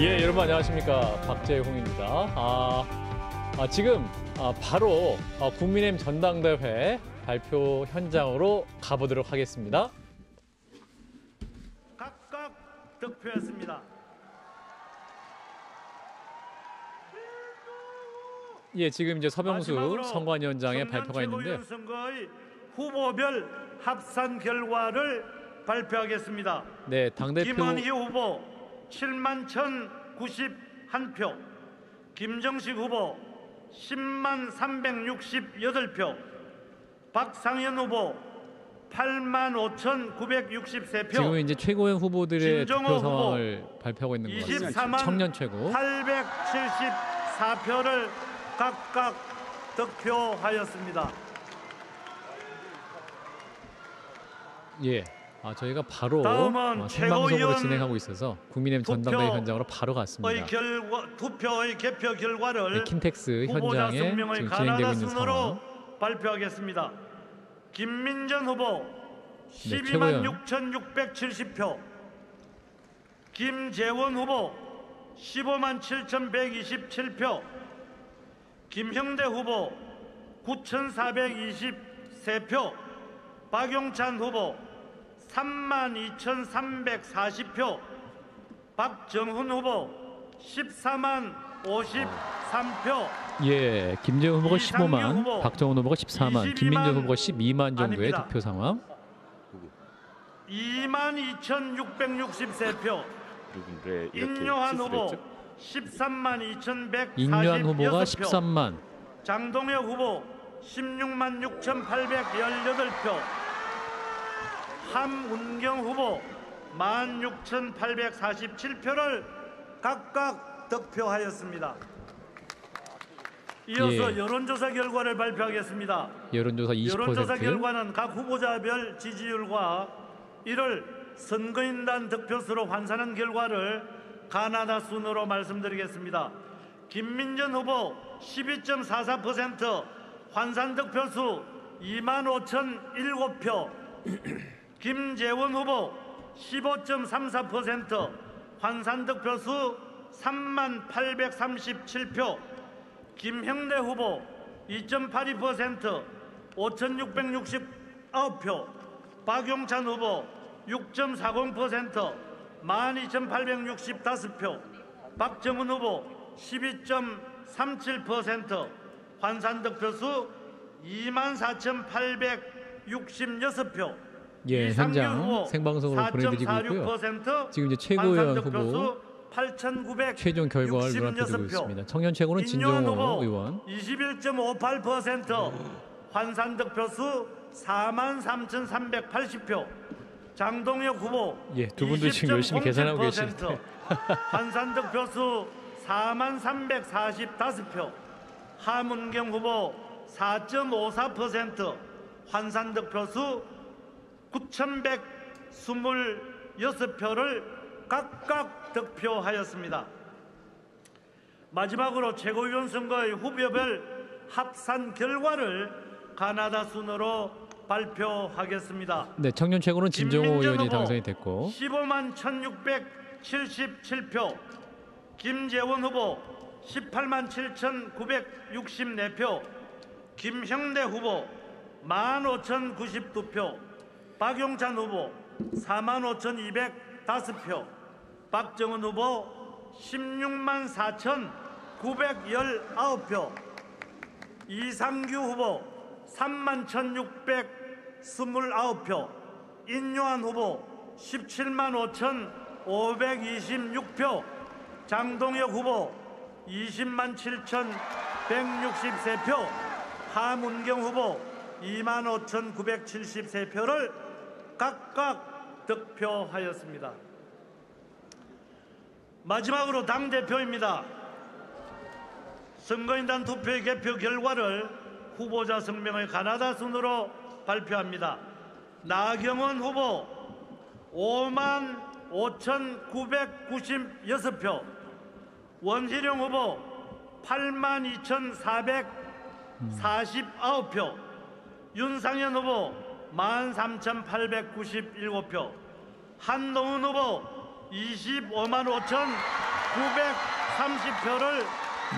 예, 여러분 안녕하십니까. 박재홍입니다. 아, 아 지금 아, 바로 아, 국민의힘 전당대회 발표 현장으로 가보도록 하겠습니다. 각각 득표했습니다. 예, 지금 이제 서병수 선관위원장의 발표가 있는데 후보별 합산 결과를 발표하겠습니다. 네, 당대표 김원희 후보 7만 1,091표, 김정식 후보 10만 368표, 박상현 후보 8만 5,963표. 지금 이제 최고의 후보들의 투표 상황을 발표하고 있는 것 같습니다. 청년 최고 874표를 각각 득표하였습니다. 예. 아, 저희가 바로 아, 생방송으로 진행하고 있어서 국민의힘 전당대회 현장으로 바로 갔습니다. 결과, 투표의 개표 결과를 네, 킨텍스 현장에 지금 진행되고 있는 상황 발표하겠습니다. 김민전 후보 1 2 6,670표 김재원 후보 1 5 7,127표 김형대 후보 9,423표 박용찬 후보 3만 2,340표, 박정훈 후보 14만 53표. 예, 김재훈 후보가 15만, 후보, 박정훈 후보가 14만, 김민재 후보가 12만 정도의 아닙니다. 득표 상황. 2만 2,663표. 인요한 후보 13만 2,146표. 인요한 후보가 13만. 장동혁 후보 16만 6,818표. 함운경 후보 16,847표를 각각 득표하였습니다. 이어서 예. 여론조사 결과를 발표하겠습니다. 여론조사 20%. 여론조사 결과는 각 후보자별 지지율과 이를 선거인단 득표수로 환산한 결과를 가나다 순으로 말씀드리겠습니다. 김민전 후보 12.44% 환산 득표수 2 5,007표 김재원 후보 15.34% 환산 득표수 3만 837표 김형대 후보 2.82% 5,669표 박용찬 후보 6.40% 12,865표 박정은 후보 12.37% 환산 득표수 24,866표 예, 현장 생방송으로 보내드리고 있고요. 지금 이제 최고위원 후보 8,900 최종 결과를 눈앞에 있습니다. 청년 최고는 진정호 의원 21.58% 환산 득표수 43,380표 장동혁 후보 예, 두 분도 지금 열심히 계산하고 계신데 환산 득표수 43,345표 하문경 후보 4.54% 환산 득표수 9,126표를 각각 득표하였습니다. 마지막으로 최고위원 선거의 후보별 합산 결과를 가나다 순으로 발표하겠습니다. 네, 청년 최고는 진정호 의원이 당선이 됐고 15만 1,677표 김재원 후보 18만 7,964표 김형대 후보 15,092표 박용찬 후보 4만 5,205표, 박정은 후보 16만 4,919표, 이상규 후보 3만 1,629표, 인요한 후보 17만 5,526표, 장동혁 후보 20만 7,163표, 하문경 후보 2만 5,973표를 각각 득표하였습니다. 마지막으로 당대표입니다. 선거인단 투표의 개표 결과를 후보자 성명의 가나다 순으로 발표합니다. 나경원 후보 5만 5,996표 원희룡 후보 8만 2,449표 윤상현 후보 13,897표 한동훈 후보 25만 5,930표를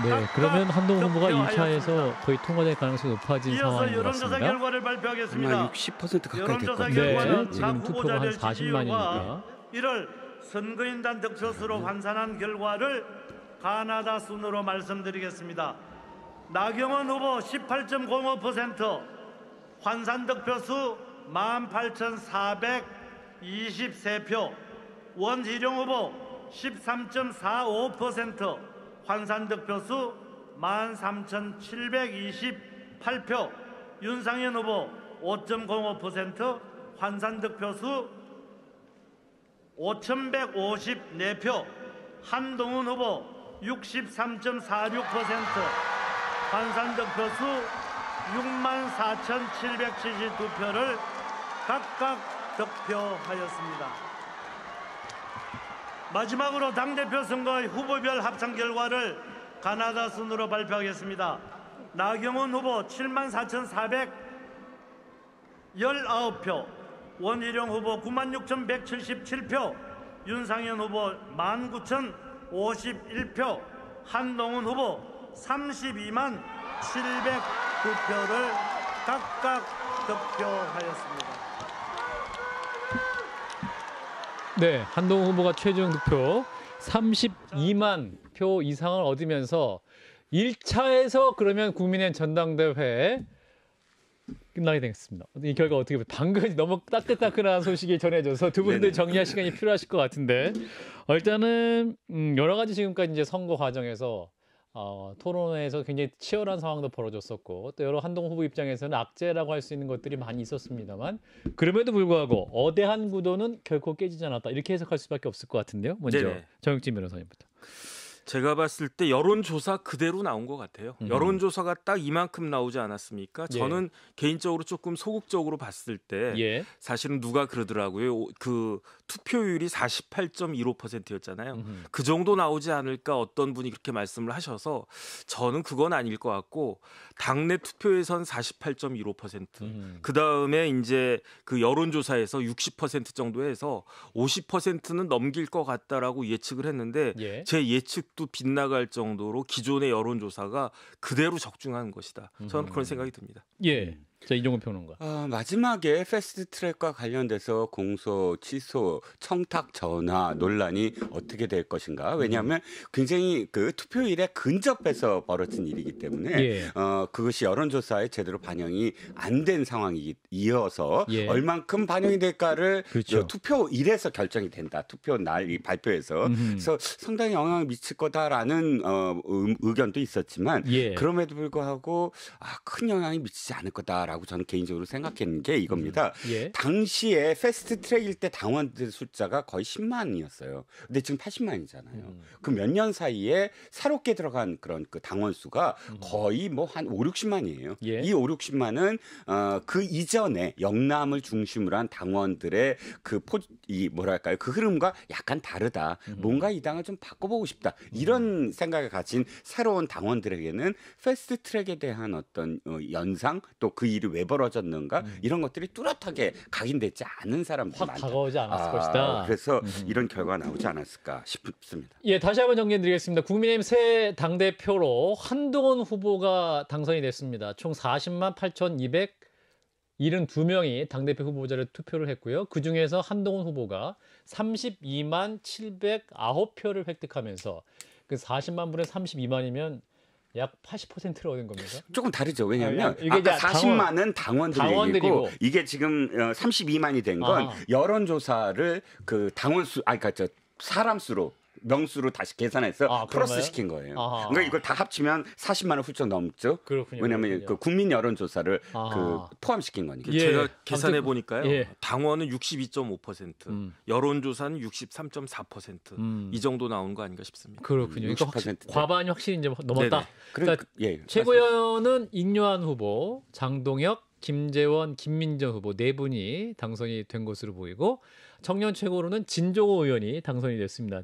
네, 그러면 한동훈 후보가 1차에서 거의 통과될 가능성이 높아진 상황인 것 같습니다. 결과를 발표하겠습니다. 아마 60% 가까이 될 겁니다. 네, 지금 투표가 한 40만이니까. 이를 선거인단 득표수로 네. 환산한 결과를 가나다 순으로 말씀드리겠습니다. 나경원 후보 18.05% 환산 득표수 18,423표, 원희룡 후보 13.45%, 환산득표수 13,728표, 윤상현 후보 5.05%, 환산득표수 5,154표, 한동훈 후보 63.46%, 환산득표수 64,772표를 각각 득표하였습니다. 마지막으로 당대표 선거의 후보별 합산 결과를 가나다 순으로 발표하겠습니다. 나경원 후보 7만 4,419표, 원희룡 후보 9만 6,177표, 윤상현 후보 19,051표, 한동훈 후보 32만 709표를 각각 득표하였습니다. 네, 한동훈 후보가 최종 득표 32만 표 이상을 얻으면서 1차에서 그러면 국민의 전당대회 끝나게 되겠습니다. 이 결과 어떻게 보면 당근 금 너무 따끈따끈한 소식이 전해져서 두 분들 정리할 시간이 필요하실 것 같은데 어, 일단은 음, 여러 가지 지금까지 이제 선거 과정에서 어, 토론회에서 굉장히 치열한 상황도 벌어졌었고 또 여러 한동 후보 입장에서는 악재라고 할 수 있는 것들이 많이 있었습니다만 그럼에도 불구하고 어대한 구도는 결코 깨지지 않았다 이렇게 해석할 수밖에 없을 것 같은데요. 먼저 네네. 정영진 변호사님부터. 제가 봤을 때 여론조사 그대로 나온 것 같아요. 음. 여론조사가 딱 이만큼 나오지 않았습니까? 예. 저는 예. 개인적으로 조금 소극적으로 봤을 때 예. 사실은 누가 그러더라고요. 그 투표율이 48.15%였잖아요. 음. 그 정도 나오지 않을까 어떤 분이 그렇게 말씀을 하셔서 저는 그건 아닐 것 같고 당내 투표에선 48.15%. 음. 그 다음에 이제 그 여론조사에서 60% 정도 해서 50%는 넘길 것 같다라고 예측을 했는데 예. 제 예측 아직도 빗나갈 정도로 기존의 여론조사가 그대로 적중한 것이다. 저는 그런 음. 생각이 듭니다. 예. 자, 이종훈 평론가. 어, 마지막에 패스트 트랙과 관련돼서 공소, 취소, 청탁 전화 논란이 어떻게 될 것인가? 왜냐하면 음. 굉장히 그 투표일에 근접해서 벌어진 일이기 때문에 예. 어, 그것이 여론조사에 제대로 반영이 안 된 상황이 이어서 예. 얼만큼 반영이 될까를 그렇죠. 투표일에서 결정이 된다. 투표 날이 발표에서 음흠. 그래서 상당히 영향을 미칠 거다라는 어, 음, 의견도 있었지만 예. 그럼에도 불구하고 아, 큰 영향이 미치지 않을 거다라고. 라고 저는 개인적으로 생각했는게 이겁니다. 음. 예. 당시에 패스트 트랙일 때 당원들 숫자가 거의 10만이었어요. 근데 지금 80만이잖아요. 음. 그몇 년 사이에 새롭게 들어간 그런 그 당원 수가 음. 거의 뭐 한 5, 60만이에요. 예. 이 5, 60만은 어, 그 이전에 영남을 중심으로 한 당원들의 그 포, 이 뭐랄까요. 그 흐름과 약간 다르다. 음. 뭔가 이 당을 좀 바꿔보고 싶다. 음. 이런 생각을 가진 새로운 당원들에게는 패스트 트랙에 대한 어떤 어, 연상 또 그 일을 일이 왜 벌어졌는가 음. 이런 것들이 뚜렷하게 각인되지 않은 사람들 많다. 다가오지 않았을 아, 것이다. 그래서 음. 이런 결과 가 나오지 않았을까 싶습니다. 예, 다시 한번 정리해드리겠습니다. 국민의힘 새 당 대표로 한동훈 후보가 당선이 됐습니다. 총 40만 8,200 72명이 당대표 후보자를 투표를 했고요. 그중에서 한동훈 후보가 32만 709표를 획득하면서 그 40만 분의 32만이면 약 80%를 얻은 겁니다. 조금 다르죠. 왜냐하면 아, 까 40만은 당원들 당원고 이게 지금 32만이 어, 된건 여론조사를 그 당원 수, 아니 그니까 사람 수로 명수로 다시 계산해서 아, 플러스 시킨 거예요. 아하. 그러니까 이걸 다 합치면 40만 원 훌쩍 넘죠. 그렇군요. 왜냐하면 그 국민 여론 조사를 그 포함시킨 거니까. 예. 제가 계산해 보니까요. 예. 당원은 62.5%, 음. 여론 조사는 63.4%이 음. 정도 나오거 아닌가 싶습니다. 그렇군요. 음, 그러니까 확실, 과반이 확실히 이제 넘었다. 네네. 그러니까, 그러니까 예, 최고위원은 인요한 후보, 장동혁, 김재원, 김민정 후보 네 분이 당선이 된 것으로 보이고 청년 최고로는 진종호 의원이 당선이 됐습니다.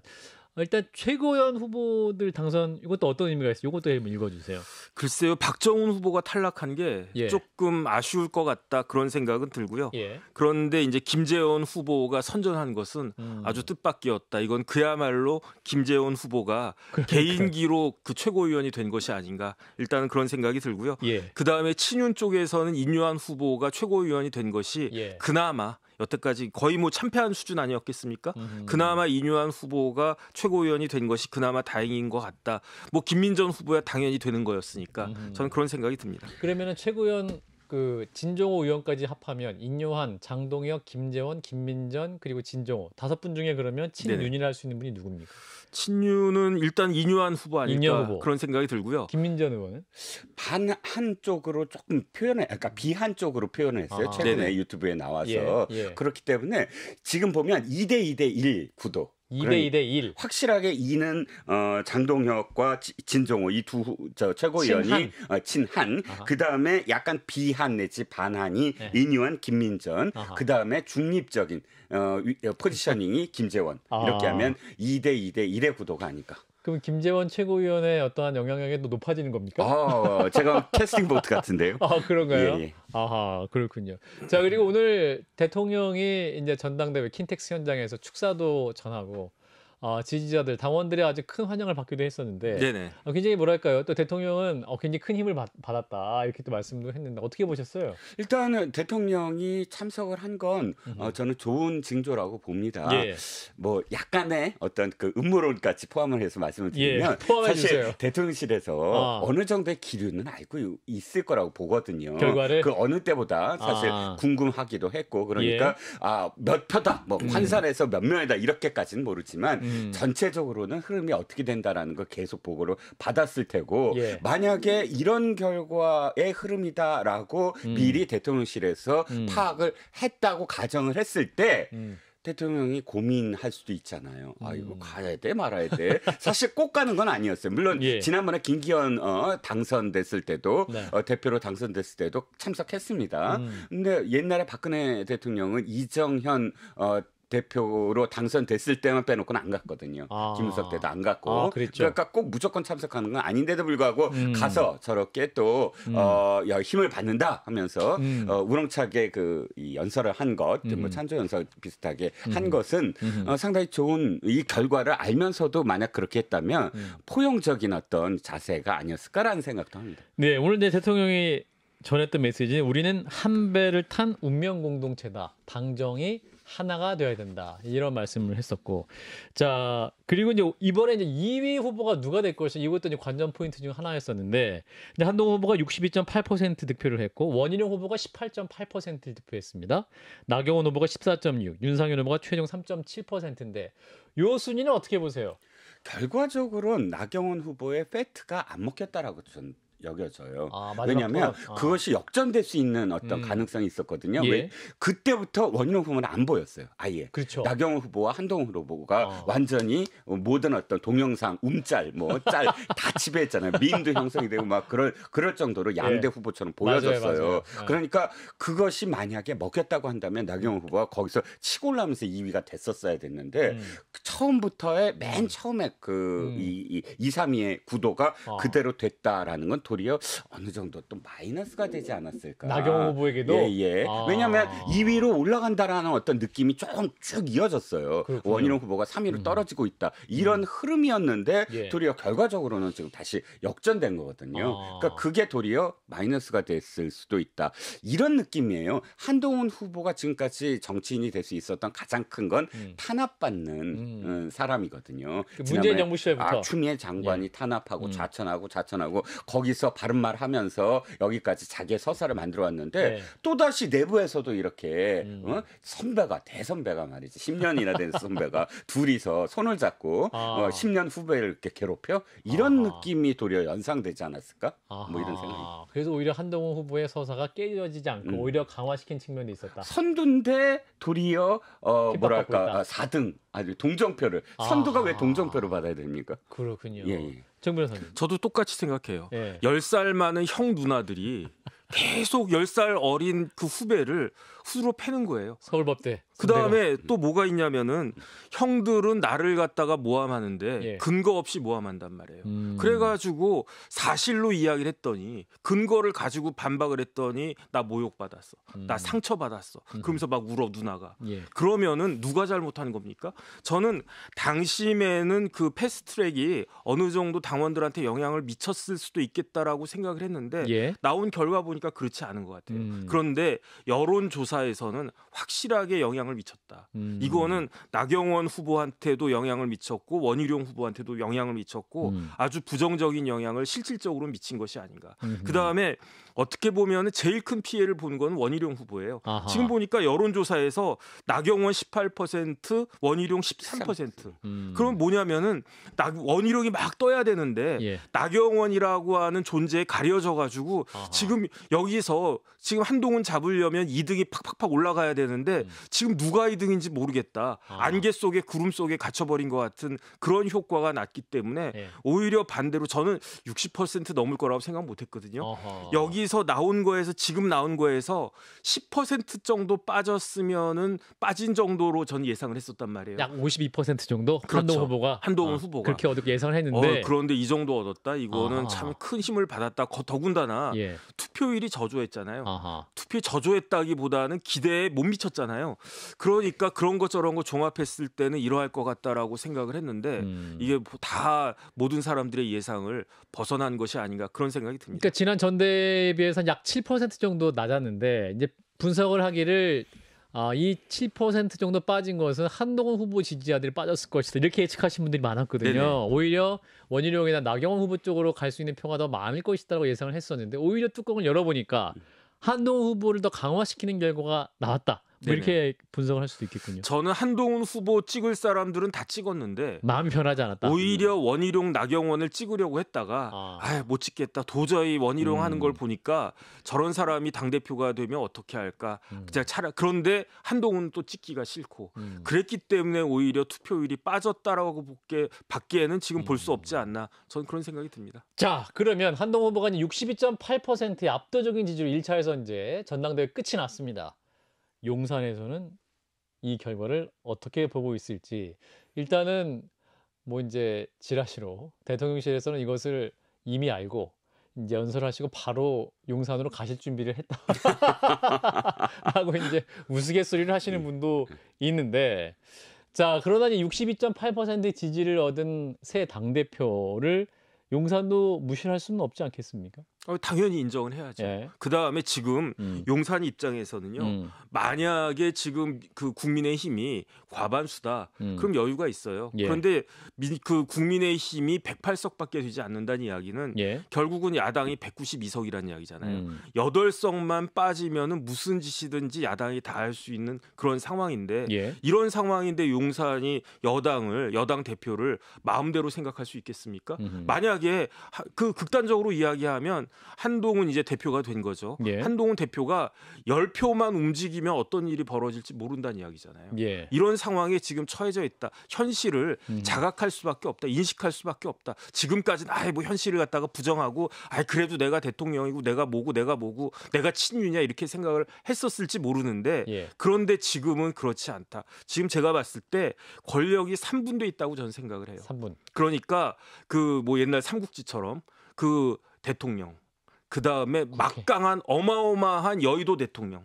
일단 최고현 후보들 당선 이것도 어떤 의미가 있어요? 이것도 한번 읽어주세요. 글쎄요, 박정훈 후보가 탈락한 게 예. 조금 아쉬울 것 같다 그런 생각은 들고요. 예. 그런데 이제 김재원 후보가 선전한 것은 음. 아주 뜻밖이었다. 이건 그야말로 김재원 후보가 그러니까. 개인기로 그 최고위원이 된 것이 아닌가. 일단은 그런 생각이 들고요. 예. 그 다음에 친윤 쪽에서는 인유한 후보가 최고위원이 된 것이 예. 그나마 여태까지 거의 뭐 참패한 수준 아니었겠습니까? 음. 그나마 이뉴한 후보가 최고위원이 된 것이 그나마 다행인 것 같다. 뭐 김민전 후보야 당연히 되는 거였으니까 음. 저는 그런 생각이 듭니다. 그러면 최고위원 그 진종호 의원까지 합하면 인요한, 장동혁, 김재원, 김민전 그리고 진종호 다섯 분 중에 그러면 친윤이라 할수 있는 분이 누굽니까? 친윤은 일단 인요한 후보 아닐까 요 후보. 그런 생각이 들고요. 김민전 의원은 반한 쪽으로 조금 표현을 그러니까 비한 쪽으로 표현을 했어요. 아, 최근에 네네. 유튜브에 나와서 예, 예. 그렇기 때문에 지금 보면 2대 2대 1 구도. 2대 2대 1. 확실하게 2는 어, 장동혁과 지, 진종호 이두저 최고위원이 친한, 어, 친한. 그다음에 약간 비한 내지 반한이 네. 인유한 김민전 아 그다음에 중립적인 어, 어 포지셔닝이 김재원 아. 이렇게 하면 2대 2대 1의 구도가 아닐까. 그럼 김재원 최고위원의 어떠한 영향력이 또 높아지는 겁니까? 아, 제가 캐스팅 보트 같은데요. 아, 그런가요? 예, 예. 아하, 그렇군요. 자, 그리고 오늘 대통령이 이제 전당대회 킨텍스 현장에서 축사도 전하고 어, 지지자들 당원들의 아주 큰 환영을 받기도 했었는데 네네. 어, 굉장히 뭐랄까요 또 대통령은 어, 굉장히 큰 힘을 받, 받았다 이렇게 또 말씀도 했는데 어떻게 보셨어요? 일단은 대통령이 참석을 한 건 어, 저는 좋은 징조라고 봅니다. 예. 뭐 약간의 어떤 그 음모론까지 포함을 해서 말씀을 예, 드리면 예, 사실 주세요. 대통령실에서 아. 어느 정도의 기류는 알고 있을 거라고 보거든요. 결과를 그 어느 때보다 사실 아. 궁금하기도 했고 그러니까 예. 아몇 표다 뭐 음. 환산해서 음. 몇 명이다 이렇게까지는 모르지만 음. 음. 전체적으로는 흐름이 어떻게 된다라는 걸 계속 보고를 받았을 테고 예. 만약에 이런 결과의 흐름이다라고 음. 미리 대통령실에서 음. 파악을 했다고 가정을 했을 때 음. 대통령이 고민할 수도 있잖아요. 아 이거 음. 가야 돼 말아야 돼. 사실 꼭 가는 건 아니었어요. 물론 예. 지난번에 김기현 어, 당선됐을 때도 네. 어, 대표로 당선됐을 때도 참석했습니다. 음. 근데 옛날에 박근혜 대통령은 이정현 어, 대표로 당선됐을 때만 빼놓고는 안 갔거든요. 아. 김우석 때도 안 갔고. 아, 그러니까 꼭 무조건 참석하는 건 아닌데도 불구하고 음. 가서 저렇게 또 음. 어, 야, 힘을 받는다 하면서 음. 어, 우렁차게 그이 연설을 한 것, 뭐 음. 찬조 연설 비슷하게 음. 한 것은 음. 어, 상당히 좋은 이 결과를 알면서도 만약 그렇게 했다면 포용적인 어떤 자세가 아니었을까라는 생각도 합니다. 네, 오늘 대통령이 전했던 메시지는 우리는 한 배를 탄 운명 공동체다. 방정이 하나가 되어야 된다. 이런 말씀을 했었고. 자, 그리고 이제 이번에 이제 2위 후보가 누가 될 것이 냐 이것도 이제 관전 포인트 중 하나였었는데, 근데 한동훈 후보가 62.8% 득표를 했고, 원희룡 후보가 18.8% 득표했습니다. 나경원 후보가 14.6, 윤상현 후보가 최종 3.7%인데, 요 순위는 어떻게 보세요? 결과적으로는 나경원 후보의 팩트가 안 먹혔다라고 전 여겨져요. 아, 왜냐하면 아. 그것이 역전될 수 있는 어떤 음. 가능성이 있었거든요. 예. 왜 그때부터 원희룡 후보는 안 보였어요. 아예. 그렇죠. 나경원 후보와 한동훈 후보가 어. 완전히 모든 어떤 동영상, 움짤, 뭐 짤 다 지배했잖아요. 민도 형성이 되고 막 그럴 그럴 정도로 예. 양대 예. 후보처럼 보여졌어요. 맞아요, 맞아요. 예. 그러니까 그것이 만약에 먹혔다고 한다면 나경원 후보가 거기서 치고 올라오면서 2위가 됐었어야 됐는데 음. 처음부터의 맨 음. 처음에 그 음. 이, 이, 2, 3위의 구도가 어. 그대로 됐다라는 건. 도리어 어느 정도 또 마이너스가 되지 않았을까. 나경 후보에게도. 예, 예. 아. 왜냐하면 2위로 올라간다라는 어떤 느낌이 조금 쭉 이어졌어요. 그렇군요. 원희룡 후보가 3위로 음. 떨어지고 있다. 이런 음. 흐름이었는데 예. 도리어 결과적으로는 지금 다시 역전된 거거든요. 아. 그러니까 그게 도리어 마이너스가 됐을 수도 있다. 이런 느낌이에요. 한동훈 후보가 지금까지 정치인이 될 수 있었던 가장 큰건 음. 탄압받는 음. 어, 사람이거든요. 그 문재인 정부 시절부터 아, 추미애 장관이 예. 탄압하고 음. 좌천하고 좌천하고 거기서 여기서 바른 말 하면서 여기까지 자기의 서사를 만들어 왔는데 네. 또다시 내부에서도 이렇게 음. 어? 선배가 대선배가 말이지 10년이나 된 선배가 둘이서 손을 잡고 아. 어, 10년 후배를 이렇게 괴롭혀 이런 아. 느낌이 도리어 연상되지 않았을까? 아. 뭐 이런 생각이. 그래서 오히려 한동훈 후보의 서사가 깨져지지 않고 음. 오히려 강화시킨 측면이 있었다. 선두인데 도리어 어 뭐랄까 4등 어, 아니 동정표를 선두가 왜 동정표를 받아야 됩니까? 그렇군요. 예, 예. 정 변호사님. 저도 똑같이 생각해요. 예. 10살 많은 형 누나들이 계속 10살 어린 그 후배를 후로 패는 거예요. 서울법대. 그 다음에 또 뭐가 있냐면은 형들은 나를 갖다가 모함하는데 예. 근거 없이 모함한단 말이에요. 음. 그래가지고 사실로 이야기를 했더니 근거를 가지고 반박을 했더니 나 모욕받았어. 음. 나 상처받았어. 음. 그러면서 막 울어 누나가. 예. 그러면은 누가 잘못한 겁니까? 저는 당시에는 그 패스트트랙이 어느 정도 당원들한테 영향을 미쳤을 수도 있겠다라고 생각을 했는데 예. 나온 결과 보니까 그렇지 않은 것 같아요. 음. 그런데 여론조사에서는 확실하게 영향을 영향을 미쳤다. 음. 이거는 나경원 후보한테도 영향을 미쳤고 원희룡 후보한테도 영향을 미쳤고 음. 아주 부정적인 영향을 실질적으로 미친 것이 아닌가. 음. 그 다음에 어떻게 보면 제일 큰 피해를 본 건 원희룡 후보예요. 아하. 지금 보니까 여론조사에서 나경원 18%, 원희룡 13%. 음. 그럼 뭐냐면은 나, 원희룡이 막 떠야 되는데 예. 나경원이라고 하는 존재에 가려져 가지고 지금 여기서 지금 한동훈 잡으려면 2등이 팍팍팍 올라가야 되는데 음. 지금 누가 2등인지 모르겠다. 아하. 안개 속에 구름 속에 갇혀버린 것 같은 그런 효과가 났기 때문에 예. 오히려 반대로 저는 60% 넘을 거라고 생각 못했거든요. 여기 거기서 나온 거에서 지금 나온 거에서 10% 정도 빠졌으면은 빠진 정도로 전 예상을 했었단 말이에요. 약 52% 정도 그렇죠. 한동 후보가 한동훈 어, 후보가 그렇게 얻을 예상을 했는데 어, 그런데 이 정도 얻었다 이거는 참 큰 힘을 받았다 더군다나 예. 투표율이 저조했잖아요. 아하. 투표 저조했다기보다는 기대에 못 미쳤잖아요. 그러니까 그런 것 저런 거 종합했을 때는 이러할 것 같다라고 생각을 했는데 음. 이게 뭐 다 모든 사람들의 예상을 벗어난 것이 아닌가 그런 생각이 듭니다. 그러니까 지난 전대에 비해서 약 7% 정도 낮았는데 이제 분석을 하기를 아, 이7% 정도 빠진 것은 한동훈 후보 지지자들이 빠졌을 것이다. 이렇게 예측하신 분들이 많았거든요. 네네. 오히려 원희룡이나 나경원 후보 쪽으로 갈 수 있는 평화가더 많을 것이다라고 예상을 했었는데 오히려 뚜껑을 열어보니까 한동훈 후보를 더 강화시키는 결과가 나왔다. 뭐 이렇게 분석을 할 수도 있겠군요. 저는 한동훈 후보 찍을 사람들은 다 찍었는데 마음 편하지 않았다. 오히려 음. 원희룡 나경원을 찍으려고 했다가 아, 아유, 못 찍겠다. 도저히 원희룡 음. 하는 걸 보니까 저런 사람이 당 대표가 되면 어떻게 할까. 음. 그냥 차라 그런데 한동훈 또 찍기가 싫고 음. 그랬기 때문에 오히려 투표율이 빠졌다라고 볼게 밖에는 지금 볼수 음. 없지 않나. 저는 그런 생각이 듭니다. 자 그러면 한동훈 후보가 62.8%의 압도적인 지지로 1차에서 이제 전당대회 끝이 났습니다. 용산에서는 이 결과를 어떻게 보고 있을지 일단은 뭐 이제 지라시로 대통령실에서는 이것을 이미 알고 이제 연설하시고 바로 용산으로 가실 준비를 했다 하고 이제 우스갯소리를 하시는 예. 분도 있는데 자 그러다 니 62.8%의 지지를 얻은 새 당 대표를 용산도 무시할 수는 없지 않겠습니까? 어, 당연히 인정을 해야죠. 예. 그 다음에 지금 음. 용산 입장에서는요, 음. 만약에 지금 그 국민의 힘이 과반수다, 음. 그럼 여유가 있어요. 예. 그런데 미, 그 국민의 힘이 108석밖에 되지 않는다는 이야기는 예. 결국은 야당이 192석이라는 이야기잖아요. 음. 여덟 석만 빠지면은 무슨 짓이든지 야당이 다 할 수 있는 그런 상황인데 예. 이런 상황인데 용산이 여당을 여당 대표를 마음대로 생각할 수 있겠습니까? 만약에 그 극단적으로 이야기하면 한동훈 이제 대표가 된 거죠. 예. 한동훈 대표가 열표만 움직이면 어떤 일이 벌어질지 모른다는 이야기잖아요. 예. 이런 상황에 지금 처해져 있다. 현실을 음. 자각할 수밖에 없다. 인식할 수밖에 없다. 지금까지는 아예 뭐 현실을 갖다가 부정하고 아 그래도 내가 대통령이고 내가 뭐고 내가 뭐고 내가 친윤이야 이렇게 생각을 했었을지 모르는데 예. 그런데 지금은 그렇지 않다. 지금 제가 봤을 때 권력이 3분도 있다고 저는 생각을 해요. 3분. 그러니까 그 뭐 옛날 삼국지처럼 그 대통령 그 다음에 막강한 어마어마한 여의도 대통령.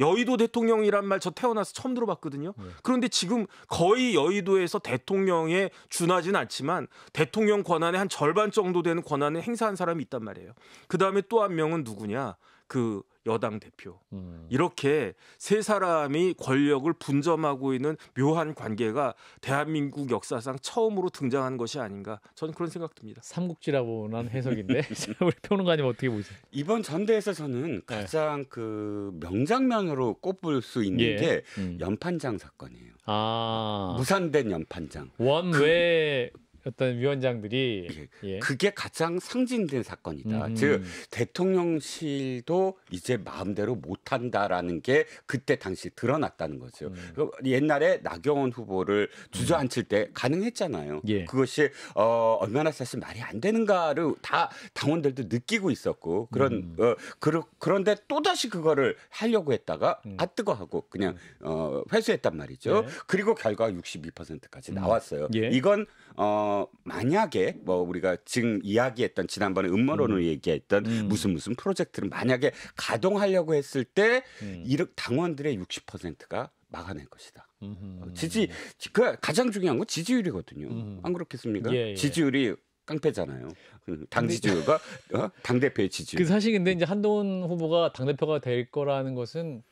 여의도 대통령이란 말 저 태어나서 처음 들어봤거든요. 네. 그런데 지금 거의 여의도에서 대통령에 준하진 않지만 대통령 권한의 한 절반 정도 되는 권한을 행사한 사람이 있단 말이에요. 그 다음에 또 한 명은 누구냐? 그 여당 대표 음. 이렇게 세 사람이 권력을 분점하고 있는 묘한 관계가 대한민국 역사상 처음으로 등장한 것이 아닌가 저는 그런 생각 듭니다. 삼국지라고 난 해석인데 우리 평론가님 어떻게 보세요? 이번 전대에서는 네. 가장 네. 그 명장면으로 꼽을 수 있는 예. 게 음. 연판장 사건이에요. 아. 무산된 연판장. 원외 그... 어떤 위원장들이 예. 예. 그게 가장 상징된 사건이다. 음. 즉 대통령실도 이제 마음대로 못한다라는 게 그때 당시 드러났다는 거죠. 음. 그 옛날에 나경원 후보를 주저앉힐 때 가능했잖아요. 예. 그것이 어, 얼마나 사실 말이 안 되는가를 다 당원들도 느끼고 있었고 그런 음. 어, 그러, 그런데 또 다시 그거를 하려고 했다가 음. 아 뜨거 하고 그냥 음. 어, 회수했단 말이죠. 예. 그리고 결과 62%까지 음. 나왔어요. 예. 이건 어 만약에 뭐 우리가 지금 이야기했던 지난번에 음모론을 음. 얘기했던 음. 무슨 무슨 프로젝트를 만약에 가동하려고 했을 때 음. 당원들의 60%가 막아낼 것이다. 어, 음흠. 지지 그 가장 중요한 건 지지율이거든요. 음. 안 그렇겠습니까? 예, 예. 지지율이 깡패잖아요. 그 당 지지율과 어? 당 대표의 지지율. 그 사실 근데 이제 한동훈 후보가 당 대표가 될 거라는 것은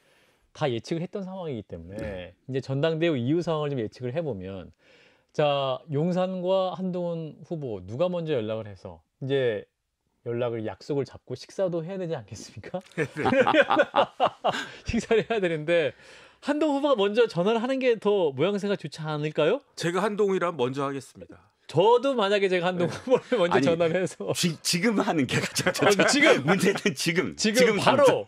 다 예측을 했던 상황이기 때문에 네. 이제 전당대회 이후 상황을 좀 예측을 해보면 자, 용산과 한동훈 후보 누가 먼저 연락을 해서 이제 연락을 약속을 잡고 식사도 해야 되지 않겠습니까? 식사를 해야 되는데 한동 훈 후보가 먼저 전화를 하는 게 더 모양새가 좋지 않을까요? 제가 한동이라 훈 먼저 하겠습니다. 저도 만약에 제가 한동 훈 네. 후보를 먼저 아니, 전화를 해서 지, 금 하는 게 가장 아, 지금 문제는 지금 지금, 지금 바로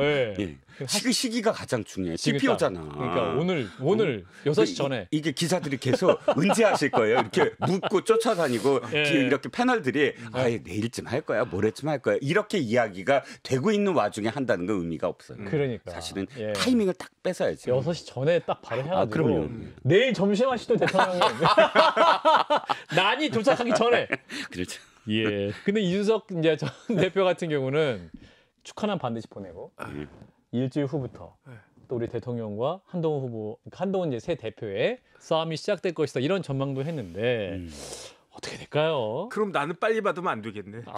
예. 네. 네. 그 시기 시기가 가장 중요해. CPO잖아. 그러니까 음. 오늘 오늘 음, 6시 전에 이게 기사들이 계속 은지하실 거예요. 이렇게 묻고 쫓아다니고 예. 이렇게 패널들이 음. 아 내일쯤 할 거야, 모레쯤 할 거야 이렇게 이야기가 되고 있는 와중에 한다는 건 의미가 없어요. 음. 그러니까 사실은 예. 타이밍을 딱 뺏어야지. 6시 전에 딱 바로 해가지 아, 그럼요. 내일 점심 하시도 대통령님 난이 도착하기 전에 그렇죠. 예. 근데 이준석 이제 전 대표 같은 경우는 축하는 반드시 보내고 예. 일주일 후부터 네. 또 우리 대통령과 한동훈 후보, 그러니까 한동훈 이제 새 대표의 싸움이 시작될 것이다 이런 전망도 했는데 음. 어떻게 될까요? 그럼 나는 빨리 받으면 안 되겠네. 아,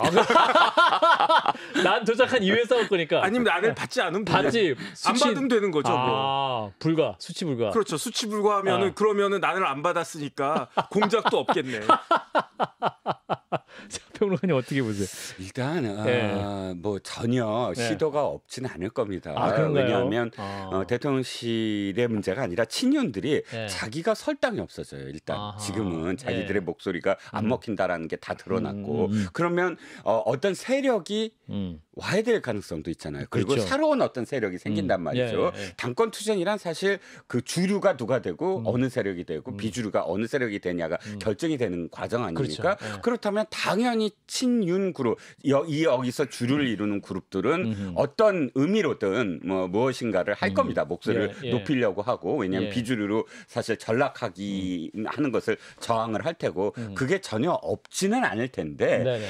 난 도착한 이후에 싸울 거니까. 아니면 나는 받지 않으면 받지 수치... 안 받으면 되는 거죠. 뭐. 아, 뭐. 불가 수치 불가. 그렇죠. 수치 불가하면은 아. 그러면은 나는안 받았으니까 공작도 없겠네. 평론가님 어떻게 보세요? 일단 아, 예. 뭐 전혀 예. 시도가 없지는 않을 겁니다. 아, 왜냐하면 아. 어, 대통령실의 문제가 아니라 친윤들이 예. 자기가 설당이 없어져요. 일단 아하. 지금은 자기들의 목소리가 안 음. 먹힌다라는 게 다 드러났고 음, 음, 음, 그러면 어, 어떤 세력이 와야 될 가능성도 있잖아요. 그리고 그렇죠. 새로운 어떤 세력이 생긴단 음. 말이죠. 예, 예, 예. 당권 투쟁이란 사실 그 주류가 누가 되고 음. 어느 세력이 되고 음. 비주류가 어느 세력이 되냐가 음. 결정이 되는 과정 아닙니까? 그렇죠. 예. 그렇다면 당연히 친윤 그룹 이 여기서 주류를 음. 이루는 그룹들은 어떤 의미로든 뭐 무엇인가를 할 음. 겁니다. 목소리를 예, 예. 높이려고 하고 왜냐하면 비주류로 사실 전락하기 하는 것을 저항을 할 테고 그게 전혀 없지는 않을 텐데 네네.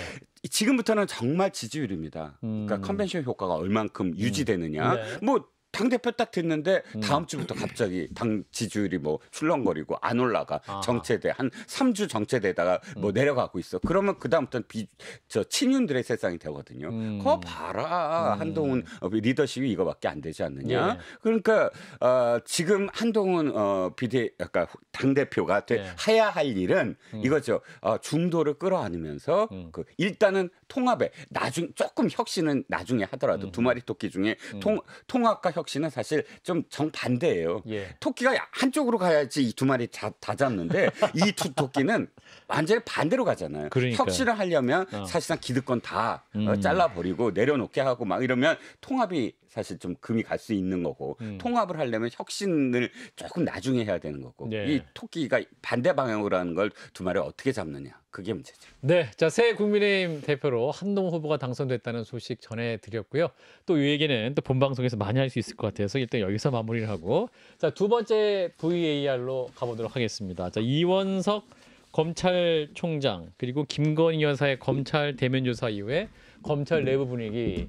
지금부터는 정말 지지율입니다. 그러니까 음. 그러니까 컨벤션 효과가 얼만큼 유지되느냐. 네. 뭐당 대표 딱 됐는데 음. 다음 주부터 갑자기 당 지지율이 뭐 출렁거리고 안 올라가 아. 정체돼 한 3주 정체되다가 뭐 음. 내려가고 있어. 그러면 그 다음부터는 비저 친윤들의 세상이 되거든요. 음. 그거 봐라 음. 한동훈 어, 리더십이 이거밖에 안 되지 않느냐. 예. 그러니까 어, 지금 한동훈 어, 비대 약간 그러니까 까당 대표가 돼 예. 해야 할 일은 음. 이거죠. 어, 중도를 끌어안으면서 음. 그 일단은 통합에 나중 조금 혁신은 나중에 하더라도 두 마리 토끼 중에 통 통합과 혁 이명박 씨는 사실 좀 정반대예요. 예. 토끼가 한쪽으로 가야지 이 두 마리 다, 다 잡는데 이 두 토끼는 완전히 반대로 가잖아요. 그러니까. 혁신을 하려면 어. 사실상 기득권 다 어, 음. 어, 잘라버리고 내려놓게 하고 막 이러면 통합이 사실 좀 금이 갈 수 있는 거고 음. 통합을 하려면 혁신을 조금 나중에 해야 되는 거고 예. 이 토끼가 반대 방향으로 하는 걸 두 마리 어떻게 잡느냐. 그게 문제죠. 네, 자새 국민의힘 대표로 한동 후보가 당선됐다는 소식 전해드렸고요. 또 이 얘기는 또 본방송에서 많이 할 수 있을 것 같아서 일단 여기서 마무리를 하고 자두 번째 VAR로 가보도록 하겠습니다. 자 이원석 검찰총장 그리고 김건희 여사의 검찰 대면 조사 이후에 검찰 내부 분위기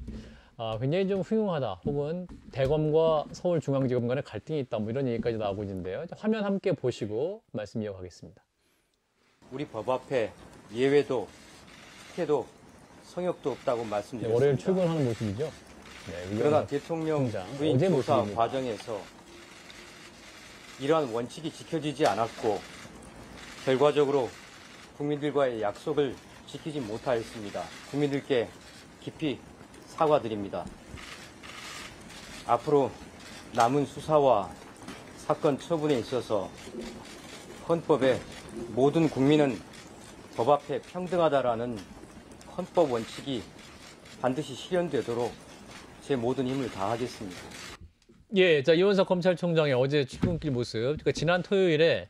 아, 굉장히 좀 흉흉하다 혹은 대검과 서울중앙지검 간의 갈등이 있다 뭐 이런 얘기까지 나오고 있는데요. 화면 함께 보시고 말씀 이어가겠습니다. 우리 법 앞에 예외도 태도 성역도 없다고 네, 말씀드렸습니다. 월요일 출근하는 모습이죠. 네, 그러나 대통령 부인 조사 모습입니다. 과정에서 이러한 원칙이 지켜지지 않았고 결과적으로 국민들과의 약속을 지키지 못하였습니다. 국민들께 깊이 사과드립니다. 앞으로 남은 수사와 사건 처분에 있어서 헌법에 모든 국민은 법 앞에 평등하다라는 헌법 원칙이 반드시 실현되도록 제 모든 힘을 다하겠습니다. 예, 자 이원석 검찰총장의 어제 출근길 모습, 그러니까 지난 토요일에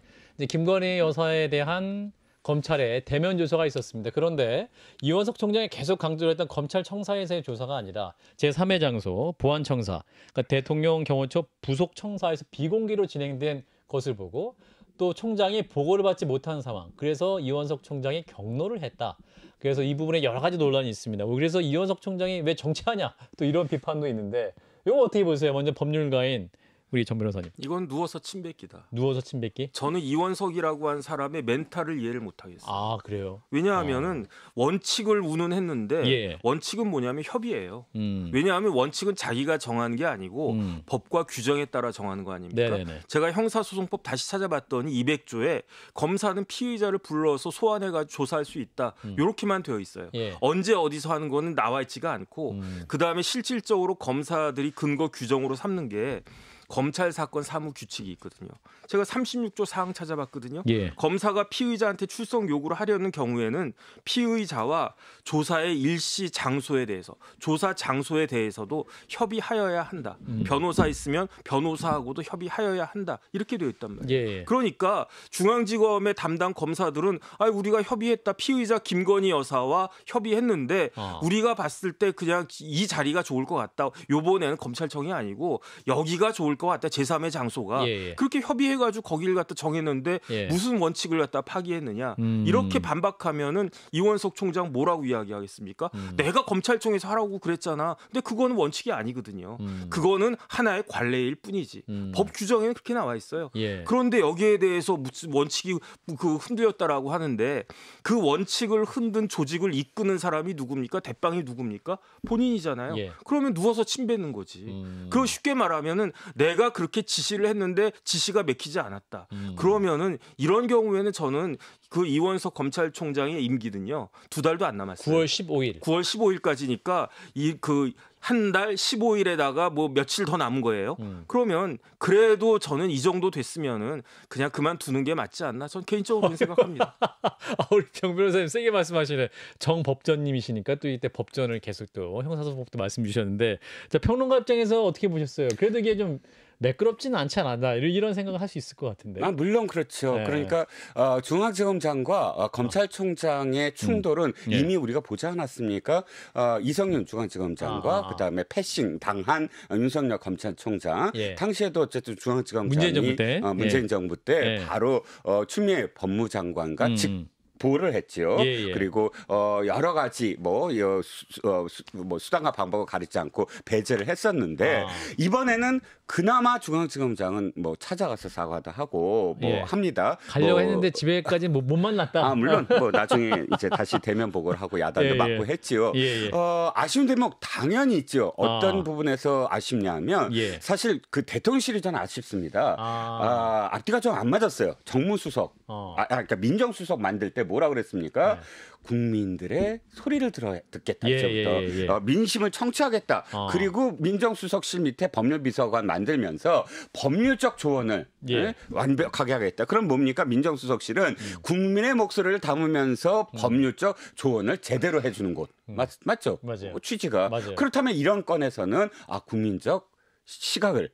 김건희 여사에 대한 검찰의 대면 조사가 있었습니다. 그런데 이원석 총장이 계속 강조 했던 검찰청사에서의 조사가 아니라 제3의 장소 보안청사, 그러니까 대통령 경호처 부속청사에서 비공개로 진행된 것을 보고 또 총장이 보고를 받지 못한 상황. 그래서 이원석 총장이 경로를 했다. 그래서 이 부분에 여러 가지 논란이 있습니다. 뭐 그래서 이원석 총장이 왜 정치하냐? 또 이런 비판도 있는데 이거 어떻게 보세요? 먼저 법률가인 우리 전 변호사님. 이건 누워서 침뱉기다. 누워서 침뱉기? 저는 이원석이라고 한 사람의 멘탈을 이해를 못 하겠어요. 아, 그래요. 왜냐하면은 어. 원칙을 우는 했는데 예. 원칙은 뭐냐면 협의예요. 음. 왜냐하면 원칙은 자기가 정한 게 아니고 음. 법과 규정에 따라 정하는 거 아닙니까? 네네네. 제가 형사소송법 다시 찾아봤더니 200조에 검사는 피의자를 불러서 소환해 가지고 조사할 수 있다. 음. 요렇게만 되어 있어요. 예. 언제 어디서 하는 거는 나와 있지가 않고 음. 그다음에 실질적으로 검사들이 근거 규정으로 삼는 게 검찰 사건 사무 규칙이 있거든요. 제가 36조 사항 찾아봤거든요. 예. 검사가 피의자한테 출석 요구를 하려는 경우에는 피의자와 조사의 일시 장소에 대해서 조사 장소에 대해서도 협의하여야 한다. 음. 변호사 있으면 변호사하고도 협의하여야 한다. 이렇게 되어 있단 말이에요. 예. 그러니까 중앙지검의 담당 검사들은 아 우리가 협의했다. 피의자 김건희 여사와 협의했는데 아. 우리가 봤을 때 그냥 이 자리가 좋을 것 같다. 요번에는 검찰청이 아니고 여기가 좋을 것 같다. 제3의 장소가 예, 예. 그렇게 협의해가지고 거기를 갖다 정했는데 예. 무슨 원칙을 갖다 파기했느냐 음. 이렇게 반박하면은 이원석 총장 뭐라고 이야기하겠습니까? 음. 내가 검찰청에서 하라고 그랬잖아. 근데 그거는 원칙이 아니거든요. 음. 그거는 하나의 관례일 뿐이지. 음. 법 규정에는 그렇게 나와 있어요. 예. 그런데 여기에 대해서 무슨 원칙이 그 흔들렸다라고 하는데 그 원칙을 흔든 조직을 이끄는 사람이 누굽니까? 대빵이 누굽니까? 본인이잖아요. 예. 그러면 누워서 침 뱉는 거지. 음. 그럼 쉽게 말하면은 내 내가 그렇게 지시를 했는데 지시가 맥히지 않았다. 음. 그러면은 이런 경우에는 저는 그 이원석 검찰총장의 임기는요 두 달도 안 남았어요. 9월 15일. 9월 15일까지니까 이 그 한 달 15일에다가 뭐 며칠 더 남은 거예요. 음. 그러면 그래도 저는 이 정도 됐으면은 그냥 그만두는 게 맞지 않나 전 개인적으로는 생각합니다. 아, 우리 병 변호사님 세게 말씀하시네. 정법전님이시니까 또 이때 법전을 계속 또 형사소법도 말씀 주셨는데 자 평론가 입장에서 어떻게 보셨어요? 그래도 이게 좀 매끄럽지는 않지 않았나 이런 생각을 할 수 있을 것 같은데. 아, 물론 그렇죠. 네. 그러니까 어, 중앙지검장과 어, 검찰총장의 어. 충돌은 음. 예. 이미 예. 우리가 보지 않았습니까? 어, 이성윤 중앙지검장과 아, 아. 그다음에 패싱 당한 윤석열 검찰총장 예. 당시에도 어쨌든 중앙지검장이 문재인 정부 때, 어, 문재인 예. 정부 때 예. 바로 어, 추미애 법무장관과 음. 직 보호를 했지요. 예, 예. 그리고 어 여러 가지 뭐, 수, 어, 뭐 수단과 방법을 가리지 않고 배제를 했었는데 아. 이번에는 그나마 중앙지검장은 뭐 찾아가서 사과도 하고 뭐 예. 합니다. 가려고 뭐, 했는데 집에까지 뭐 못 만났다. 아 물론 뭐 나중에 이제 다시 대면 보고를 하고 야단도 예, 예. 맞고 했지요. 예, 예. 어 아쉬운 대목 당연히 있죠. 어떤 아. 부분에서 아쉽냐면 사실 그 대통령실이 저는 아쉽습니다. 아, 아 앞뒤가 좀 안 맞았어요. 정무수석, 어. 아, 아 그러니까 민정수석 만들 때 뭐라 그랬습니까? 국민들의 소리를 들어 듣겠다. 예, 예, 예, 어, 민심을 청취하겠다. 어. 그리고 민정수석실 밑에 법률비서관 만 만들면서 법률적 조언을 예. 예? 완벽하게 하겠다. 그럼 뭡니까? 민정수석실은 음. 국민의 목소리를 담으면서 음. 법률적 조언을 제대로 해주는 곳. 음. 맞, 맞죠? 맞아요. 그 취지가. 맞아요. 그렇다면 이런 건에서는 아, 국민적 시각을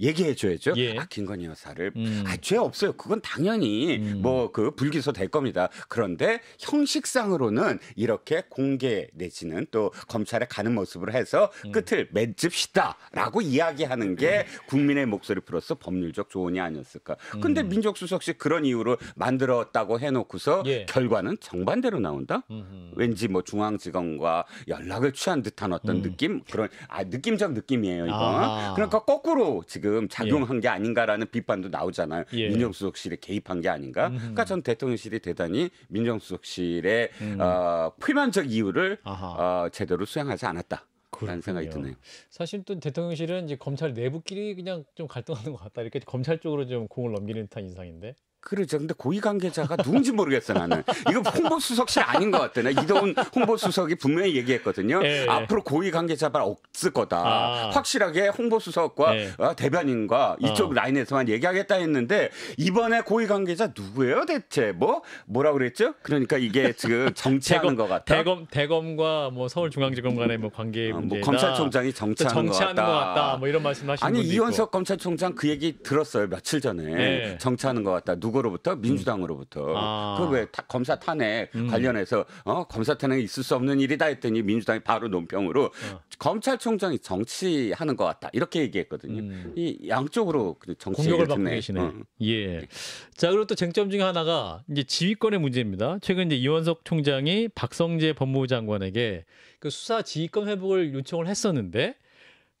얘기해 줘야죠. 예. 아, 김건희 여사를 음. 아, 죄 없어요. 그건 당연히 음. 뭐그 불기소 될 겁니다. 그런데 형식상으로는 이렇게 공개 내지는 또 검찰에 가는 모습으로 해서 음. 끝을 맺읍시다라고 이야기하는 게 음. 국민의 목소리 플러스 법률적 조언이 아니었을까. 근데 음. 민족수석씨 그런 이유로 만들었다고 해놓고서 예. 결과는 정반대로 나온다. 음흠. 왠지 뭐 중앙지검과 연락을 취한 듯한 어떤 음. 느낌 그런 아 느낌적 느낌이에요 이건. 아. 그러니까 거꾸로 지금. 지금 작용한 예. 게 아닌가라는 비판도 나오잖아요. 예. 민정수석실에 개입한 게 아닌가. 음. 그러니까 전 대통령실이 대단히 민정수석실의 음. 어, 표면적 이유를 어, 제대로 수행하지 않았다. 그런 생각이 드네요. 사실 또 대통령실은 이제 검찰 내부끼리 그냥 좀 갈등하는 것 같다. 이렇게 검찰 쪽으로 좀 공을 넘기는 듯한 인상인데. 그러죠. 근데 고위 관계자가 누군지 모르겠어 나는. 이거 홍보수석실 아닌 것 같아. 나 이동훈 홍보수석이 분명히 얘기했거든요. 네. 앞으로 고위 관계자발 없을 거다. 아. 확실하게 홍보수석과 네. 대변인과 이쪽 어. 라인에서만 얘기하겠다 했는데 이번에 고위 관계자 누구예요 대체? 뭐 뭐라 그랬죠? 그러니까 이게 지금 정치하는 대검, 것 같다. 대검 대검과 뭐 서울중앙지검 간의 뭐 관계 아, 뭐 검찰총장이 정치하는, 정치하는 것, 같다. 것 같다. 뭐 이런 말씀하시는 분 아니 이원석 검찰총장 그 얘기 들었어요 며칠 전에 네. 정치하는 것 같다. 누구로부터? 음. 민주당으로부터. 아. 그왜 검사 탄핵 음. 관련해서 어 검사 탄핵이 있을 수 없는 일이다 했더니 민주당이 바로 논평으로 어. 검찰총장이 정치하는 것 같다 이렇게 얘기했거든요. 음. 이 양쪽으로 그 정치 공격을 받고 계시네. 어. 예. 자 그리고 또 쟁점 중에 하나가 이제 지휘권의 문제입니다. 최근 이제 이원석 총장이 박성재 법무부 장관에게 그 수사 지휘권 회복을 요청을 했었는데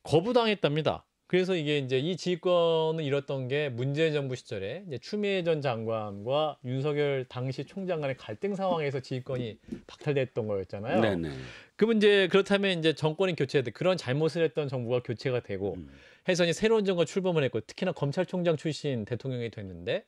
거부당했답니다. 그래서 이게 이제 이 지휘권을 잃었던 게 문재인 정부 시절에 이제 추미애 전 장관과 윤석열 당시 총장 간의 갈등 상황에서 지휘권이 박탈됐던 거였잖아요. 네네. 네. 그럼 이제 그렇다면 이제 정권이 교체돼 그런 잘못을 했던 정부가 교체가 되고 음. 해서 이제 새로운 정권 출범을 했고 특히나 검찰총장 출신 대통령이 됐는데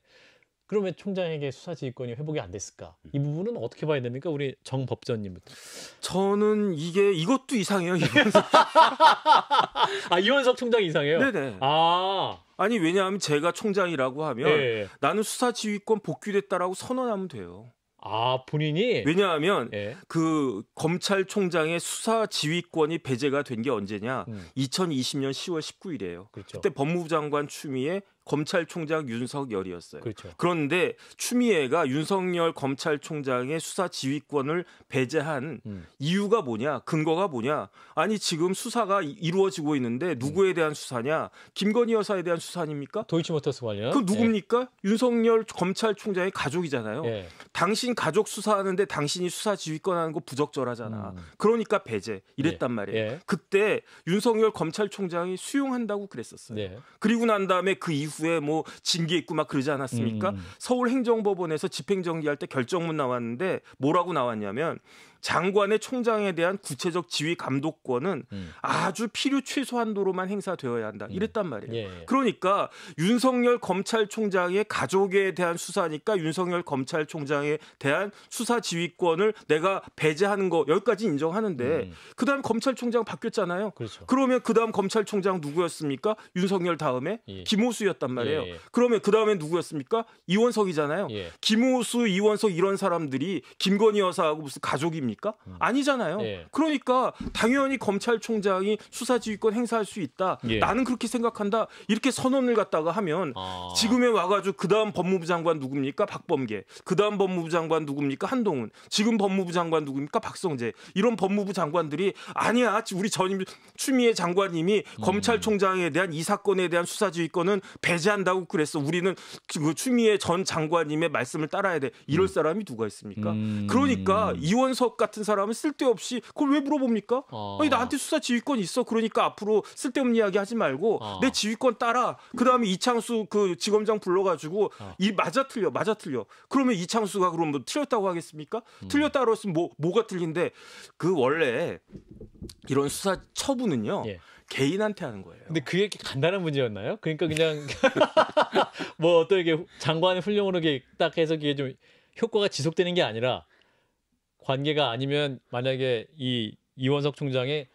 그러면 총장에게 수사지휘권이 회복이 안 됐을까? 이 음. 부분은 어떻게 봐야 됩니까? 우리 정 법전님부터. 저는 이게 이것도 이상해요. 이원석. 아 이원석 총장 이상해요. 네네. 아 아니 왜냐하면 제가 총장이라고 하면 예. 예. 나는 수사지휘권 복귀됐다라고 선언하면 돼요. 아 본인이 왜냐하면 예. 그 검찰총장의 수사 지휘권이 배제가 된 게 언제냐? 음. 2020년 10월 19일이에요. 그렇죠. 그때 법무부 장관 추미애 검찰총장 윤석열이었어요. 그렇죠. 그런데 추미애가 윤석열 검찰총장의 수사 지휘권을 배제한 음. 이유가 뭐냐, 근거가 뭐냐? 아니 지금 수사가 이루어지고 있는데 누구에 대한 수사냐? 김건희 여사에 대한 수사 아닙니까? 도이치모터스 관련. 그 누굽니까? 예. 윤석열 검찰총장의 가족이잖아요. 예. 당신 가족 수사하는데 당신이 수사 지휘권 하는 거 부적절하잖아. 음. 그러니까 배제. 이랬단 예. 말이에요. 예. 그때 윤석열 검찰총장이 수용한다고 그랬었어요. 예. 그리고 난 다음에 그 이후 후에 뭐 징계 있고 막 그러지 않았습니까? 음. 서울행정법원에서 집행정지할 때 결정문 나왔는데 뭐라고 나왔냐면 장관의 총장에 대한 구체적 지휘 감독권은 음. 아주 필요 최소한도로만 행사되어야 한다. 음. 이랬단 말이에요. 예, 예, 그러니까 윤석열 검찰총장의 가족에 대한 수사니까 윤석열 검찰총장에 대한 수사 지휘권을 내가 배제하는 거 여기까지 인정하는데 음. 그다음 검찰총장 바뀌었잖아요. 그렇죠. 그러면 그다음 검찰총장 누구였습니까? 윤석열 다음에 예. 김호수였단 말이에요. 예, 예. 그러면 그다음에 누구였습니까? 이원석이잖아요. 김호수, 이원석 이런 사람들이 김건희 여사하고 무슨 가족입니다. 있니까 음. 아니잖아요. 예. 그러니까 당연히 검찰총장이 수사지휘권 행사할 수 있다. 예. 나는 그렇게 생각한다. 이렇게 선언을 갖다가 하면 아. 지금에 와가지고 그 다음 법무부 장관 누굽니까? 박범계. 그 다음 법무부 장관 누굽니까? 한동훈. 지금 법무부 장관 누굽니까? 박성재. 이런 법무부 장관들이 아니야. 우리 전임 추미애 장관님이 음. 검찰총장에 대한 이 사건에 대한 수사지휘권은 배제한다고 그랬어. 우리는 그 추미애 전 장관님의 말씀을 따라야 돼. 이럴 음. 사람이 누가 있습니까? 음. 그러니까 이원석 같은 사람은 쓸데없이 그걸 왜 물어봅니까? 어. 아니 나한테 수사 지휘권 이 있어. 그러니까 앞으로 쓸데없는 이야기 하지 말고 어. 내 지휘권 따라. 그다음에 이창수 그 지검장 불러가지고 어. 이 맞아 틀려, 맞아 틀려. 그러면 이창수가 그럼 뭐 틀렸다고 하겠습니까? 음. 틀렸다 고했으면뭐 뭐가 틀린데 그 원래 이런 수사 처분은요. 예. 개인한테 하는 거예요. 근데 그게 간단한 문제였나요? 그러니까 그냥 뭐 어떤 이게 장관의 훌륭으로 이렇게 딱 해서 이게 좀 효과가 지속되는 게 아니라 관계가 아니면 만약에 이 이원석 총장의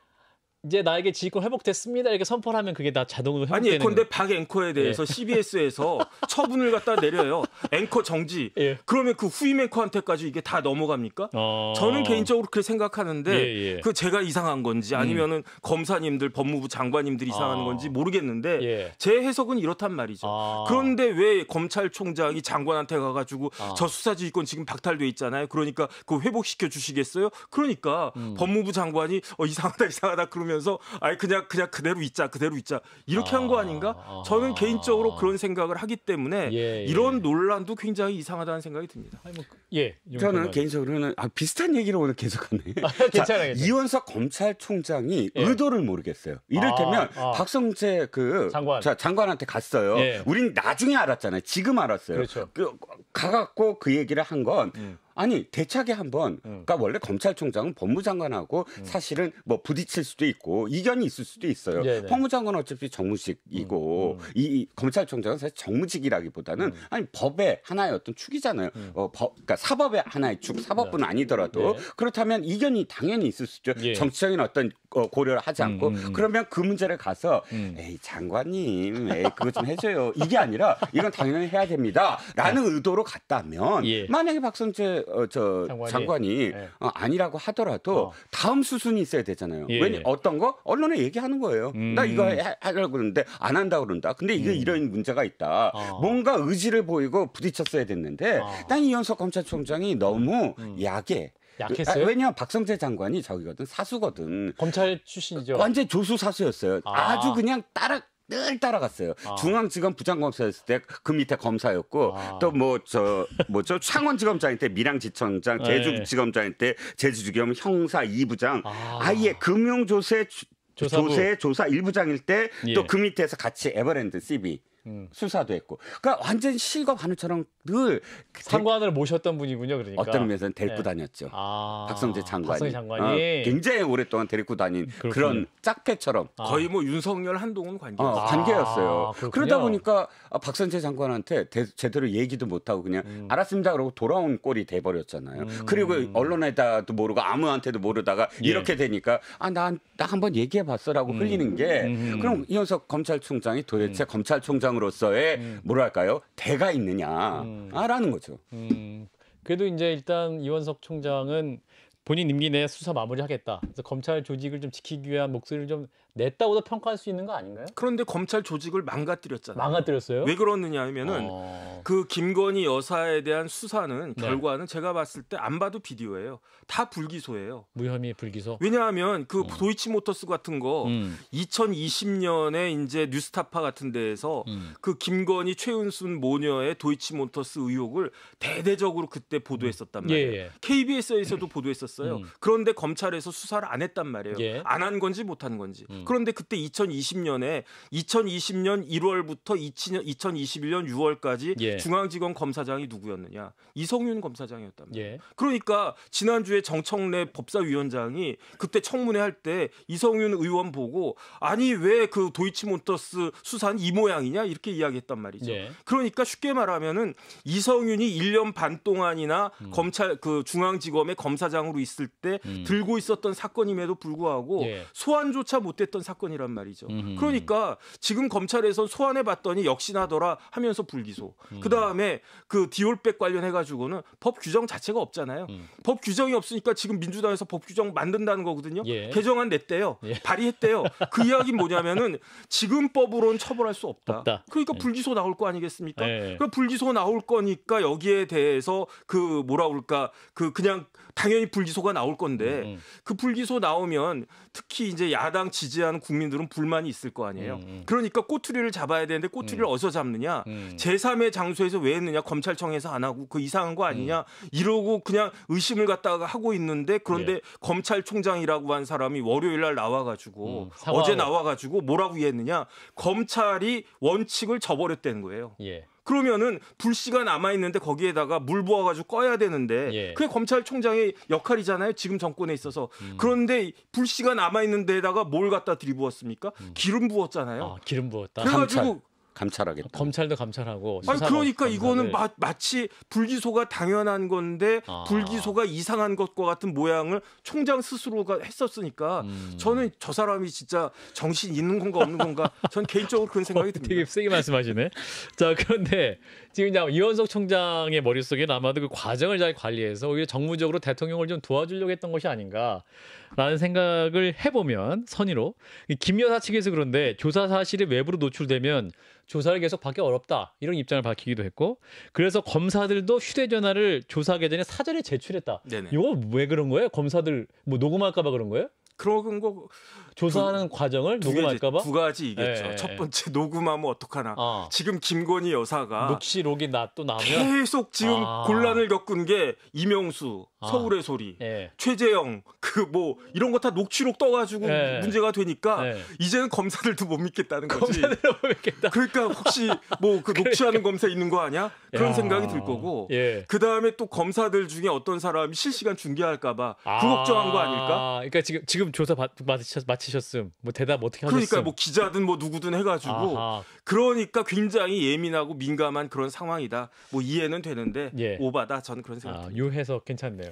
이제 나에게 지휘권 회복됐습니다 이렇게 선포를 하면 그게 다 자동으로 회복되는 아니 예컨대 박 앵커에 대해서 예. CBS에서 처분을 갖다 내려요 앵커 정지 예. 그러면 그 후임 앵커한테까지 이게 다 넘어갑니까? 어... 저는 개인적으로 그렇게 생각하는데 예, 예. 그 제가 이상한 건지 음. 아니면은 음. 검사님들 법무부 장관님들이 이상한 아... 건지 모르겠는데 예. 제 해석은 이렇단 말이죠 아... 그런데 왜 검찰총장이 장관한테 가가지고 아... 저 수사지휘권 지금 박탈돼 있잖아요 그러니까 그 회복시켜 주시겠어요? 그러니까 음. 법무부 장관이 어, 이상하다 이상하다 그러면 하면서 아니 그냥 그냥 그대로 있자 그대로 있자 이렇게 아, 한거 아닌가? 아, 저는 개인적으로 그런 생각을 하기 때문에 예, 예. 이런 논란도 굉장히 이상하다는 생각이 듭니다. 뭐 그 예, 저는 개인적으로는 아, 비슷한 얘기를 오늘 계속하네. 아, 괜찮아요. 이원석 검찰총장이 예. 의도를 모르겠어요. 이를테면 아, 아. 박성재 그 장관. 자, 장관한테 갔어요. 예. 우린 나중에 알았잖아요. 지금 알았어요. 그렇죠. 그, 가갖고 그 얘기를 한건 음. 예. 아니 대차게 한번 음. 그러니까 원래 검찰총장은 법무장관하고 음. 사실은 뭐 부딪힐 수도 있고 이견이 있을 수도 있어요. 네네. 법무장관은 어차피 정무직이고 음. 음. 이, 검찰총장은 사실 정무직이라기보다는 음. 아니 법의 하나의 어떤 축이잖아요. 음. 어, 법, 그러니까 사법의 하나의 축, 사법은 네. 아니더라도 네. 그렇다면 이견이 당연히 있을 수 있죠. 예. 정치적인 어떤 어, 고려를 하지 않고 그러면 그 문제를 가서 에이 장관님, 에이 그거 좀 해줘요. 이게 아니라 이건 당연히 해야 됩니다라는 네. 의도로 갔다면 예. 만약에 박성재 어, 저 장관이, 장관이 네. 어, 아니라고 하더라도 어. 다음 수순이 있어야 되잖아요. 예. 왜냐 예. 어떤 거 언론에 얘기하는 거예요. 음. 나 이거 해, 음. 하려고 그러는데 안 한다 그런다. 근데 이게 음. 이런 문제가 있다. 어. 뭔가 의지를 보이고 부딪혔어야 됐는데 어. 난 이현석 검찰총장이 너무 음. 음. 약해. 약했어요. 아, 왜냐 박성재 장관이 저기거든 사수거든. 검찰 출신이죠. 완전 조수 사수였어요. 아. 주 그냥 따라 늘 따라갔어요. 아. 중앙지검 부장검사였을 때 그 밑에 검사였고 아. 또뭐 저 뭐죠 창원지검장일 때 밀양지청장, 네. 제주지검장일 때 제주지검 형사 2부장 아. 아예 금융조세 조사부. 조세 조사 1부장일 때 또그 예. 그 밑에서 같이 에버랜드 CB 음. 수사도 했고. 그러니까 완전 실과 관우처럼 늘 장관을 그 모셨던 분이군요. 그러니까 어떤 의미에서는 데리고 네. 다녔죠. 아, 박성재 장관이, 박성재 장관이. 어, 굉장히 오랫동안 데리고 다닌 그렇군요. 그런 짝패처럼 아. 거의 뭐 윤석열 한동훈 관계 어, 관계였어요. 아, 그러다 보니까 아, 박성재 장관한테 대, 제대로 얘기도 못 하고 그냥 음. 알았습니다 그러고 돌아온 꼴이 돼 버렸잖아요. 음. 그리고 언론에다도 모르고 아무한테도 모르다가 예. 이렇게 되니까 아난나 한번 얘기해 봤어라고 흘리는 음. 게 음. 그럼 이현석 검찰총장이 도대체 검찰총장 사람으로서의 음. 뭐랄까요 대가 있느냐라는 음. 거죠. 음. 그래도 이제 일단 이원석 총장은 본인 임기 내에 수사 마무리하겠다. 그래서 검찰 조직을 좀 지키기 위한 목소리를 좀 냈다고도 평가할 수 있는 거 아닌가요? 그런데 검찰 조직을 망가뜨렸잖아요. 망가뜨렸어요? 왜 그러느냐 하면은 어... 그 김건희 여사에 대한 수사는 네. 결과는 제가 봤을 때 안 봐도 비디오예요. 다 불기소예요. 무혐의 불기소. 왜냐하면 그 음. 도이치모터스 같은 거 음. 2020년에 이제 뉴스타파 같은 데에서 음. 그 김건희 최은순 모녀의 도이치모터스 의혹을 대대적으로 그때 보도했었단 음. 예, 말이에요. 예, 예. KBS에서도 보도했었어요. 음. 그런데 검찰에서 수사를 안 했단 말이에요. 예. 안한 건지 못 한 건지. 음. 음. 그런데 그때 2020년에 2020년 1월부터 2021년 6월까지 예. 중앙지검 검사장이 누구였느냐? 이성윤 검사장이었답니다. 예. 그러니까 지난주에 정청래 법사위원장이 그때 청문회 할 때 이성윤 의원 보고 아니 왜 그 도이치모터스 수산이 모양이냐 이렇게 이야기했단 말이죠. 예. 그러니까 쉽게 말하면은 이성윤이 1년 반 동안이나 음. 검찰 그 중앙지검의 검사장으로 있을 때 음. 들고 있었던 사건임에도 불구하고 예. 소환조차 못했던 했던 사건이란 말이죠. 음 그러니까 지금 검찰에선 소환해 봤더니 역시나더라 하면서 불기소. 음. 그다음에 그 디올백 관련해 가지고는 법 규정 자체가 없잖아요. 음. 법 규정이 없으니까 지금 민주당에서 법 규정 만든다는 거거든요. 예. 개정안 냈대요. 예. 발의했대요. 그 이야기는 뭐냐면은 지금 법으로는 처벌할 수 없다. 없다. 그러니까 예. 불기소 나올 거 아니겠습니까? 예. 그러니까 불기소 나올 거니까 여기에 대해서 그 뭐라 그럴까? 그 그냥 당연히 불기소가 나올 건데 음, 음. 그 불기소 나오면 특히 이제 야당 지지하는 국민들은 불만이 있을 거 아니에요. 음. 음. 그러니까 꼬투리를 잡아야 되는데 꼬투리를 음. 어디서 잡느냐? 음. 제3의 장소에서 왜 했느냐? 검찰청에서 안 하고 그 이상한 거 아니냐? 이러고 그냥 의심을 갖다가 하고 있는데 그런데 예. 검찰총장이라고 한 사람이 월요일 날 나와 가지고 어제 나와 가지고 뭐라고 얘기했느냐? 검찰이 원칙을 저버렸다는 거예요. 예. 그러면은 불씨가 남아 있는데 거기에다가 물 부어가지고 꺼야 되는데 예. 그게 검찰총장의 역할이잖아요. 지금 정권에 있어서 음. 그런데 불씨가 남아 있는 데다가 에뭘 갖다 들이부었습니까? 음. 기름 부었잖아요. 아, 기름 부었다. 그래가지고 감찰. 감찰하겠다. 검찰도 감찰하고. 아니 그러니까 이거는 마, 마치 불기소가 당연한 건데 아. 불기소가 이상한 것과 같은 모양을 총장 스스로가 했었으니까 음. 저는 저 사람이 진짜 정신 있는 건가 없는 건가 전 개인적으로 그런 생각이 어, 듭니다. 되게 세게 말씀하시네. 자 그런데 지금 이원석 총장의 머릿속에 남아도그 과정을 잘 관리해서 오히려 정무적으로 대통령을 좀 도와주려고 했던 것이 아닌가라는 생각을 해보면 선의로 김 여사 측에서 그런데 조사 사실이 외부로 노출되면 조사를 계속 받기 어렵다 이런 입장을 밝히기도 했고 그래서 검사들도 휴대전화를 조사 계전에 사전에 제출했다. 네네. 이거 왜 그런 거예요? 검사들 뭐 녹음할까봐 그런 거예요? 그런 거 조사하는 두, 과정을 두 녹음할까봐 두 가지 이겠죠. 예, 예, 첫 번째 녹음하면 어떡하나. 아. 지금 김건희 여사가 녹취록이 나또 나면 계속 지금 아. 곤란을 겪은 게 이명수, 아. 서울의 소리, 예. 최재영그 뭐 이런 거 다 녹취록 떠가지고 예. 문제가 되니까 예. 이제는 검사들도 못 믿겠다는 거지. 검사들 못 믿겠다. 그러니까 혹시 뭐그 그러니까. 녹취하는 검사 있는 거 아니야? 그런 생각이 들 거고. 예. 그 다음에 또 검사들 중에 어떤 사람이 실시간 중계할까봐 그 걱정한 거 아닐까? 그러니까 지금 지금 지금 조사 받, 마치셨, 마치셨음. 뭐 대답 어떻게 하셨음. 그러니까 뭐 기자든 뭐 누구든 해가지고 아하. 그러니까 굉장히 예민하고 민감한 그런 상황이다. 뭐 이해는 되는데 예. 오바다. 저는 그런 생각. 아, 요 해석 괜찮네요.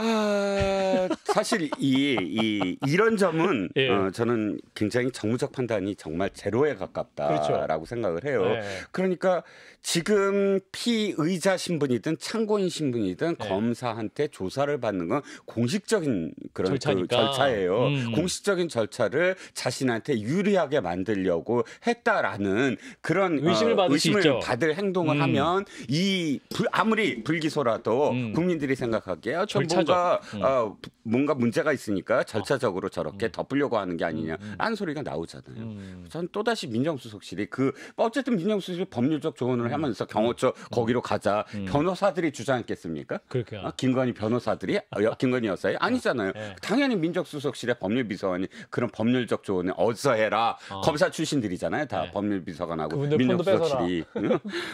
아, 사실 이, 이 이런 점은 예. 어, 저는 굉장히 정무적 판단이 정말 제로에 가깝다라고 그렇죠. 생각을 해요. 예. 그러니까 지금 피의자 신분이든 참고인 신분이든 네. 검사한테 조사를 받는 건 공식적인 그런 그 절차그 절차예요. 음. 공식적인 절차를 자신한테 유리하게 만들려고 했다라는 그런 어, 의심을, 받을, 의심을 받을 행동을 음. 하면 이 불, 아무리 불기소라도 음. 국민들이 생각하기에 전차 뭔가 음. 어, 뭔가 문제가 있으니까 아. 절차적으로 저렇게 음. 덮으려고 하는 게 아니냐 음, 음. 라는 소리가 나오잖아요. 전 또다시 민정수석실이 그 어쨌든 민정수석실 법률적 조언을 제안을 하면서 경호처 거기로 가자. 음. 음. 변호사들이 주장했겠습니까? 그렇게 아, 어, 김건희 변호사들이 어, 김건희 여사에 어. 아니잖아요. 예. 당연히 민정수석실의 법률비서관이 그런 법률적 조언을 어서 해라. 어. 검사 출신들이잖아요. 다 예. 법률비서관하고 민정수석실이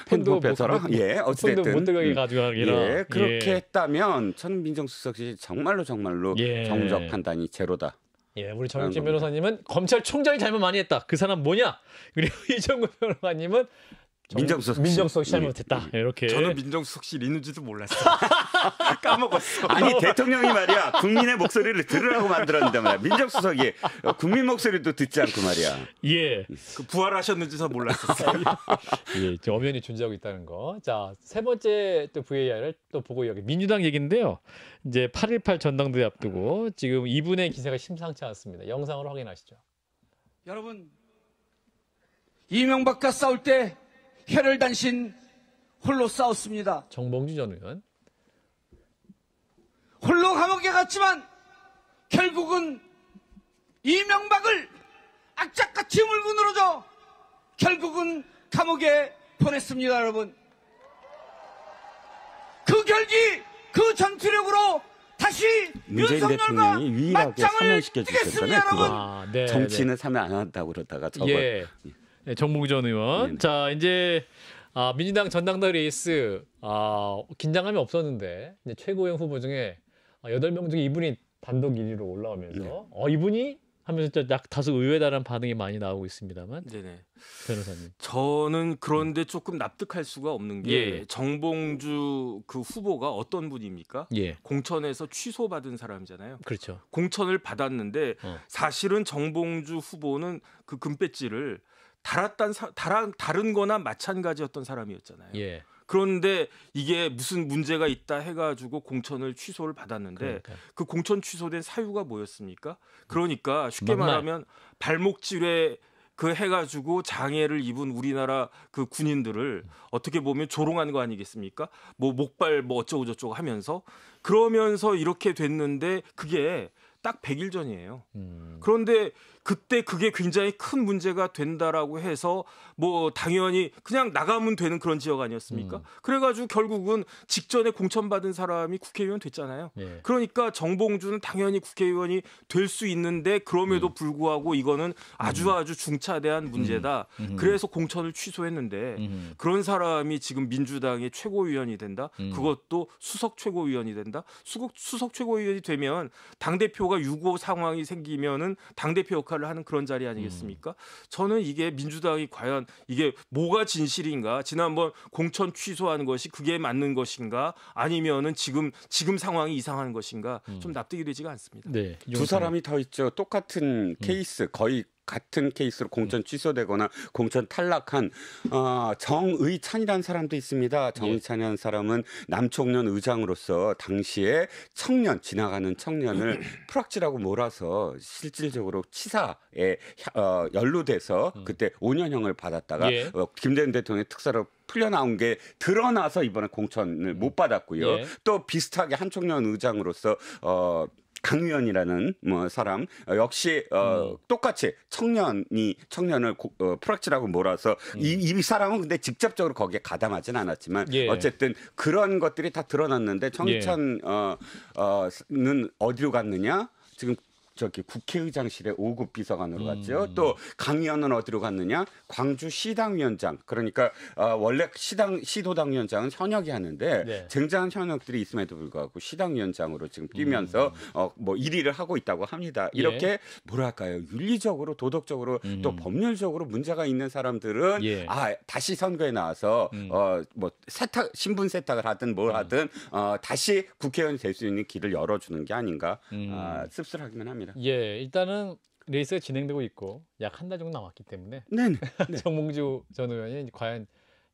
폰도 빼서라. 예, 어찌든못들게 음. 가져가기라. 예, 예, 그렇게 예. 했다면 전 민정수석실이 정말로 정말로 예. 정적 판단이 제로다. 예, 우리 정영진 변호사님은 검찰총장이 잘못 많이 했다. 그 사람 뭐냐? 그리고 이정구 변호사님은 민정수석 씨. 민정수석 씨 잘못했다 예. 예. 이렇게 저는 민정수석실 있는지도 몰랐어 까먹었어 아니 대통령이 말이야 국민의 목소리를 들으라고 만들었는데 말이야 민정수석이 국민 목소리도 듣지 않고 말이야 예그 부활하셨는지 잘 몰랐었어요 예 엄연히 존재하고 있다는 거자세 번째 또 VAR을 또 보고 여기 민주당 얘기인데요 이제 8.18 전당대회 앞두고 지금 이분의 기세가 심상치 않습니다 영상으로 확인하시죠 여러분 이명박과 싸울 때 혀를 단신 홀로 싸웠습니다. 정봉주 전 의원. 홀로 감옥에 갔지만 결국은 이명박을 악착같이 물고 늘어져 결국은 감옥에 보냈습니다, 여러분. 그 결기, 그 전투력으로 다시 윤석열과 대통령이 유하게 맞짱을 사면시켜 주셨잖아 아, 네, 정치는 네. 사면 안 한다고 그러다가 저걸 예. 예. 네, 정봉전 의원. 네네. 예. 자 이제 아, 민주당 전당대 레이스 아, 긴장감이 없었는데 이제 최고의 후보 중에 아, 여덟 명 중에 이분이 단독 1위로 올라오면서 네. 어 이분이 하면서 약 다소 의외다라는 반응이 많이 나오고 있습니다만. 네네. 변호사님. 저는 그런데 네. 조금 납득할 수가 없는 게 예, 예. 정봉주 그 후보가 어떤 분입니까? 예. 공천에서 취소받은 사람이잖아요. 그렇죠. 공천을 받았는데 어. 사실은 정봉주 후보는 그 금배지를 달았단 달아, 다른 거나 마찬가지였던 사람이었잖아요. 예. 그런데 이게 무슨 문제가 있다 해가지고 공천을 취소를 받았는데 그러니까. 그 공천 취소된 사유가 뭐였습니까? 음. 그러니까 쉽게 막말. 말하면 발목질에 그 해가지고 장애를 입은 우리나라 그 군인들을 음. 어떻게 보면 조롱하는거 아니겠습니까? 뭐 목발 뭐 어쩌고저쩌고 하면서 그러면서 이렇게 됐는데 그게 딱 100일 전이에요. 음. 그런데 그때 그게 굉장히 큰 문제가 된다라고 해서 뭐 당연히 그냥 나가면 되는 그런 지역 아니었습니까? 음. 그래가지고 결국은 직전에 공천받은 사람이 국회의원 됐잖아요. 예. 그러니까 정봉주는 당연히 국회의원이 될 수 있는데 그럼에도 음. 불구하고 이거는 아주 음. 아주 중차대한 문제다. 음. 음. 음. 그래서 공천을 취소했는데 그런 사람이 지금 민주당의 최고위원이 된다. 그것도 수석 최고위원이 된다. 수석, 수석 최고위원이 되면 당 대표가 유고 상황이 생기면은 당 대표 역할 역할을 하는 그런 자리 아니겠습니까? 음. 저는 이게 민주당이 과연 이게 뭐가 진실인가? 지난번 공천 취소하는 것이 그게 맞는 것인가? 아니면은 지금 지금 상황이 이상한 것인가? 음. 좀 납득이 되지가 않습니다. 네. 두 사람이 더 있죠. 똑같은 음. 케이스 거의 같은 케이스로 공천 음. 취소되거나 공천 탈락한 어, 정의찬이라는 사람도 있습니다. 예. 정의찬이라는 사람은 남청년 의장으로서 당시에 청년 지나가는 청년을 프락지라고 몰아서 실질적으로 치사에 어, 연루돼서 음. 그때 5년형을 받았다가 예. 어, 김대중 대통령의 특사로 풀려나온 게 드러나서 이번에 공천을 못 받았고요. 예. 또 비슷하게 한 청년 의장으로서 어 강유연이라는 뭐 사람 어, 역시 어, 음. 똑같이 청년이 청년을 어, 프락치라고 몰아서 음. 이, 이 사람은 근데 직접적으로 거기에 가담하진 않았지만 예. 어쨌든 그런 것들이 다 드러났는데 청천은 예. 어, 어, 어디로 갔느냐 지금 저기 국회의장실에 5급 비서관으로 음. 갔죠. 또 강의원은 어디로 갔느냐? 광주 시당위원장. 그러니까 어, 원래 시당 시도당 위원장은 현역이 하는데 네. 쟁쟁한 현역들이 있음에도 불구하고 시당위원장으로 지금 뛰면서 음. 어뭐 1위를 하고 있다고 합니다. 이렇게 예. 뭐랄까요 윤리적으로 도덕적으로 음. 또 법률적으로 문제가 있는 사람들은 예. 아 다시 선거에 나와서 음. 어뭐 세탁 신분 세탁을 하든 뭘 음. 하든 어 다시 국회의원이 될 수 있는 길을 열어주는 게 아닌가 아, 씁쓸하기만 합니다. 있니다 예, 일단은 레이스가 진행되고 있고 약 한 달 정도 남았기 때문에 네네. 네. 정몽주 전 의원이 과연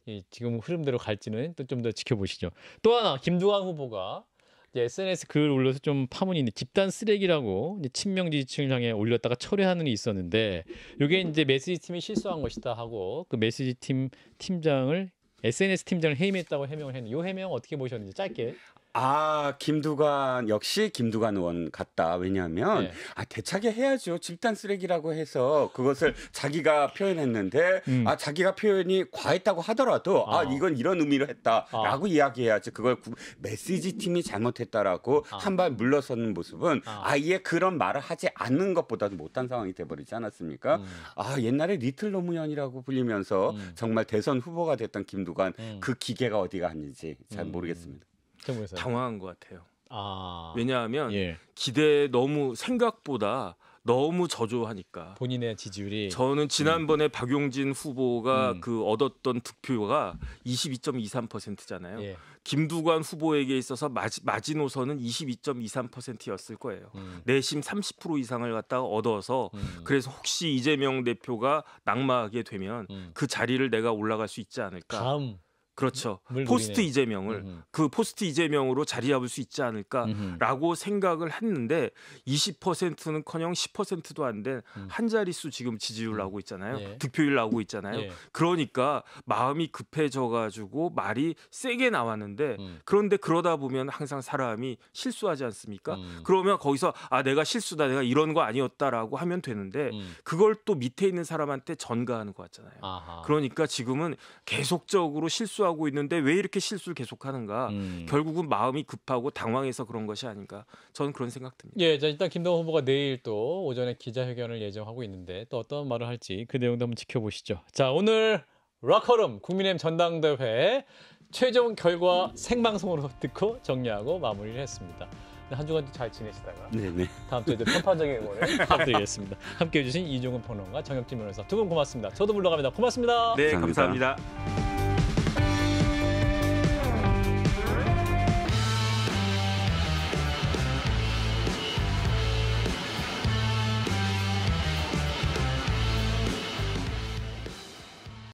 이 지금 흐름대로 갈지는 또 좀 더 지켜보시죠. 또 하나 김두관 후보가 이제 SNS 글 올려서 좀 파문이 있는 집단 쓰레기라고 이제 친명 지지층을 향해 올렸다가 철회하는 일이 있었는데 이게 이제 메시지 팀이 실수한 것이다 하고 그 메시지 팀 팀장을 SNS 팀장을 해임했다고 해명을 했는데 이 해명 어떻게 보셨는지 짧게 아, 김두관 역시 김두관 의원 같다. 왜냐하면 네. 아 대차게 해야죠. 집단 쓰레기라고 해서 그것을 자기가 표현했는데 음. 아 자기가 표현이 과했다고 하더라도 아, 아 이건 이런 의미로 했다라고 아. 이야기해야지 그걸 메시지 팀이 잘못했다라고 아. 한발 물러서는 모습은 아. 예 그런 말을 하지 않는 것보다도 못한 상황이 돼버리지 않았습니까? 음. 아 옛날에 리틀 노무현이라고 불리면서 음. 정말 대선 후보가 됐던 김두관 음. 그 기계가 어디갔는지잘 음. 모르겠습니다. 정부에서요? 당황한 것 같아요. 아. 왜냐하면 예. 기대 너무 생각보다 너무 저조하니까 본인의 지지율이 저는 음. 지난번에 음. 박용진 후보가 음. 그 얻었던 득표가 22.23%잖아요. 예. 김두관 후보에게 있어서 마지, 마지노선은 22.23%였을 거예요. 음. 내심 30% 이상을 갖다가 얻어서 음. 그래서 혹시 이재명 대표가 낙마하게 되면 음. 그 자리를 내가 올라갈 수 있지 않을까. 다음. 그렇죠. 포스트 물고네요 이재명을 음흠. 그 포스트 이재명으로 자리 잡을 수 있지 않을까라고 음흠. 생각을 했는데 20%는커녕 10%도 안 된한 음. 자릿수 지금 지지율 음. 나오고 있잖아요. 예. 득표율 나오고 있잖아요. 예. 그러니까 마음이 급해져 가지고 말이 세게 나왔는데 음. 그런데 그러다 보면 항상 사람이 실수하지 않습니까? 음. 그러면 거기서 아 내가 실수다 내가 이런 거 아니었다라고 하면 되는데 음. 그걸 또 밑에 있는 사람한테 전가하는 것 같잖아요. 아하. 그러니까 지금은 계속적으로 실수하고 하고 있는데 왜 이렇게 실수를 계속하는가? 음. 결국은 마음이 급하고 당황해서 그런 것이 아닌가? 저는 그런 생각 듭니다. 예, 자 일단 김동호 후보가 내일 또 오전에 기자회견을 예정하고 있는데 또 어떤 말을 할지 그 내용도 한번 지켜보시죠. 자 오늘 락커룸 국민의힘 전당대회 최종 결과 생방송으로 듣고 정리하고 마무리를 했습니다. 한 주간도 잘 지내시다가 네네. 다음 주에도 편파적인 응원을 부탁드리겠습니다. 함께해 주신 이종훈 평론가, 정혁진 변호사 두 분 고맙습니다. 저도 물러갑니다. 고맙습니다. 네, 감사합니다. 감사합니다.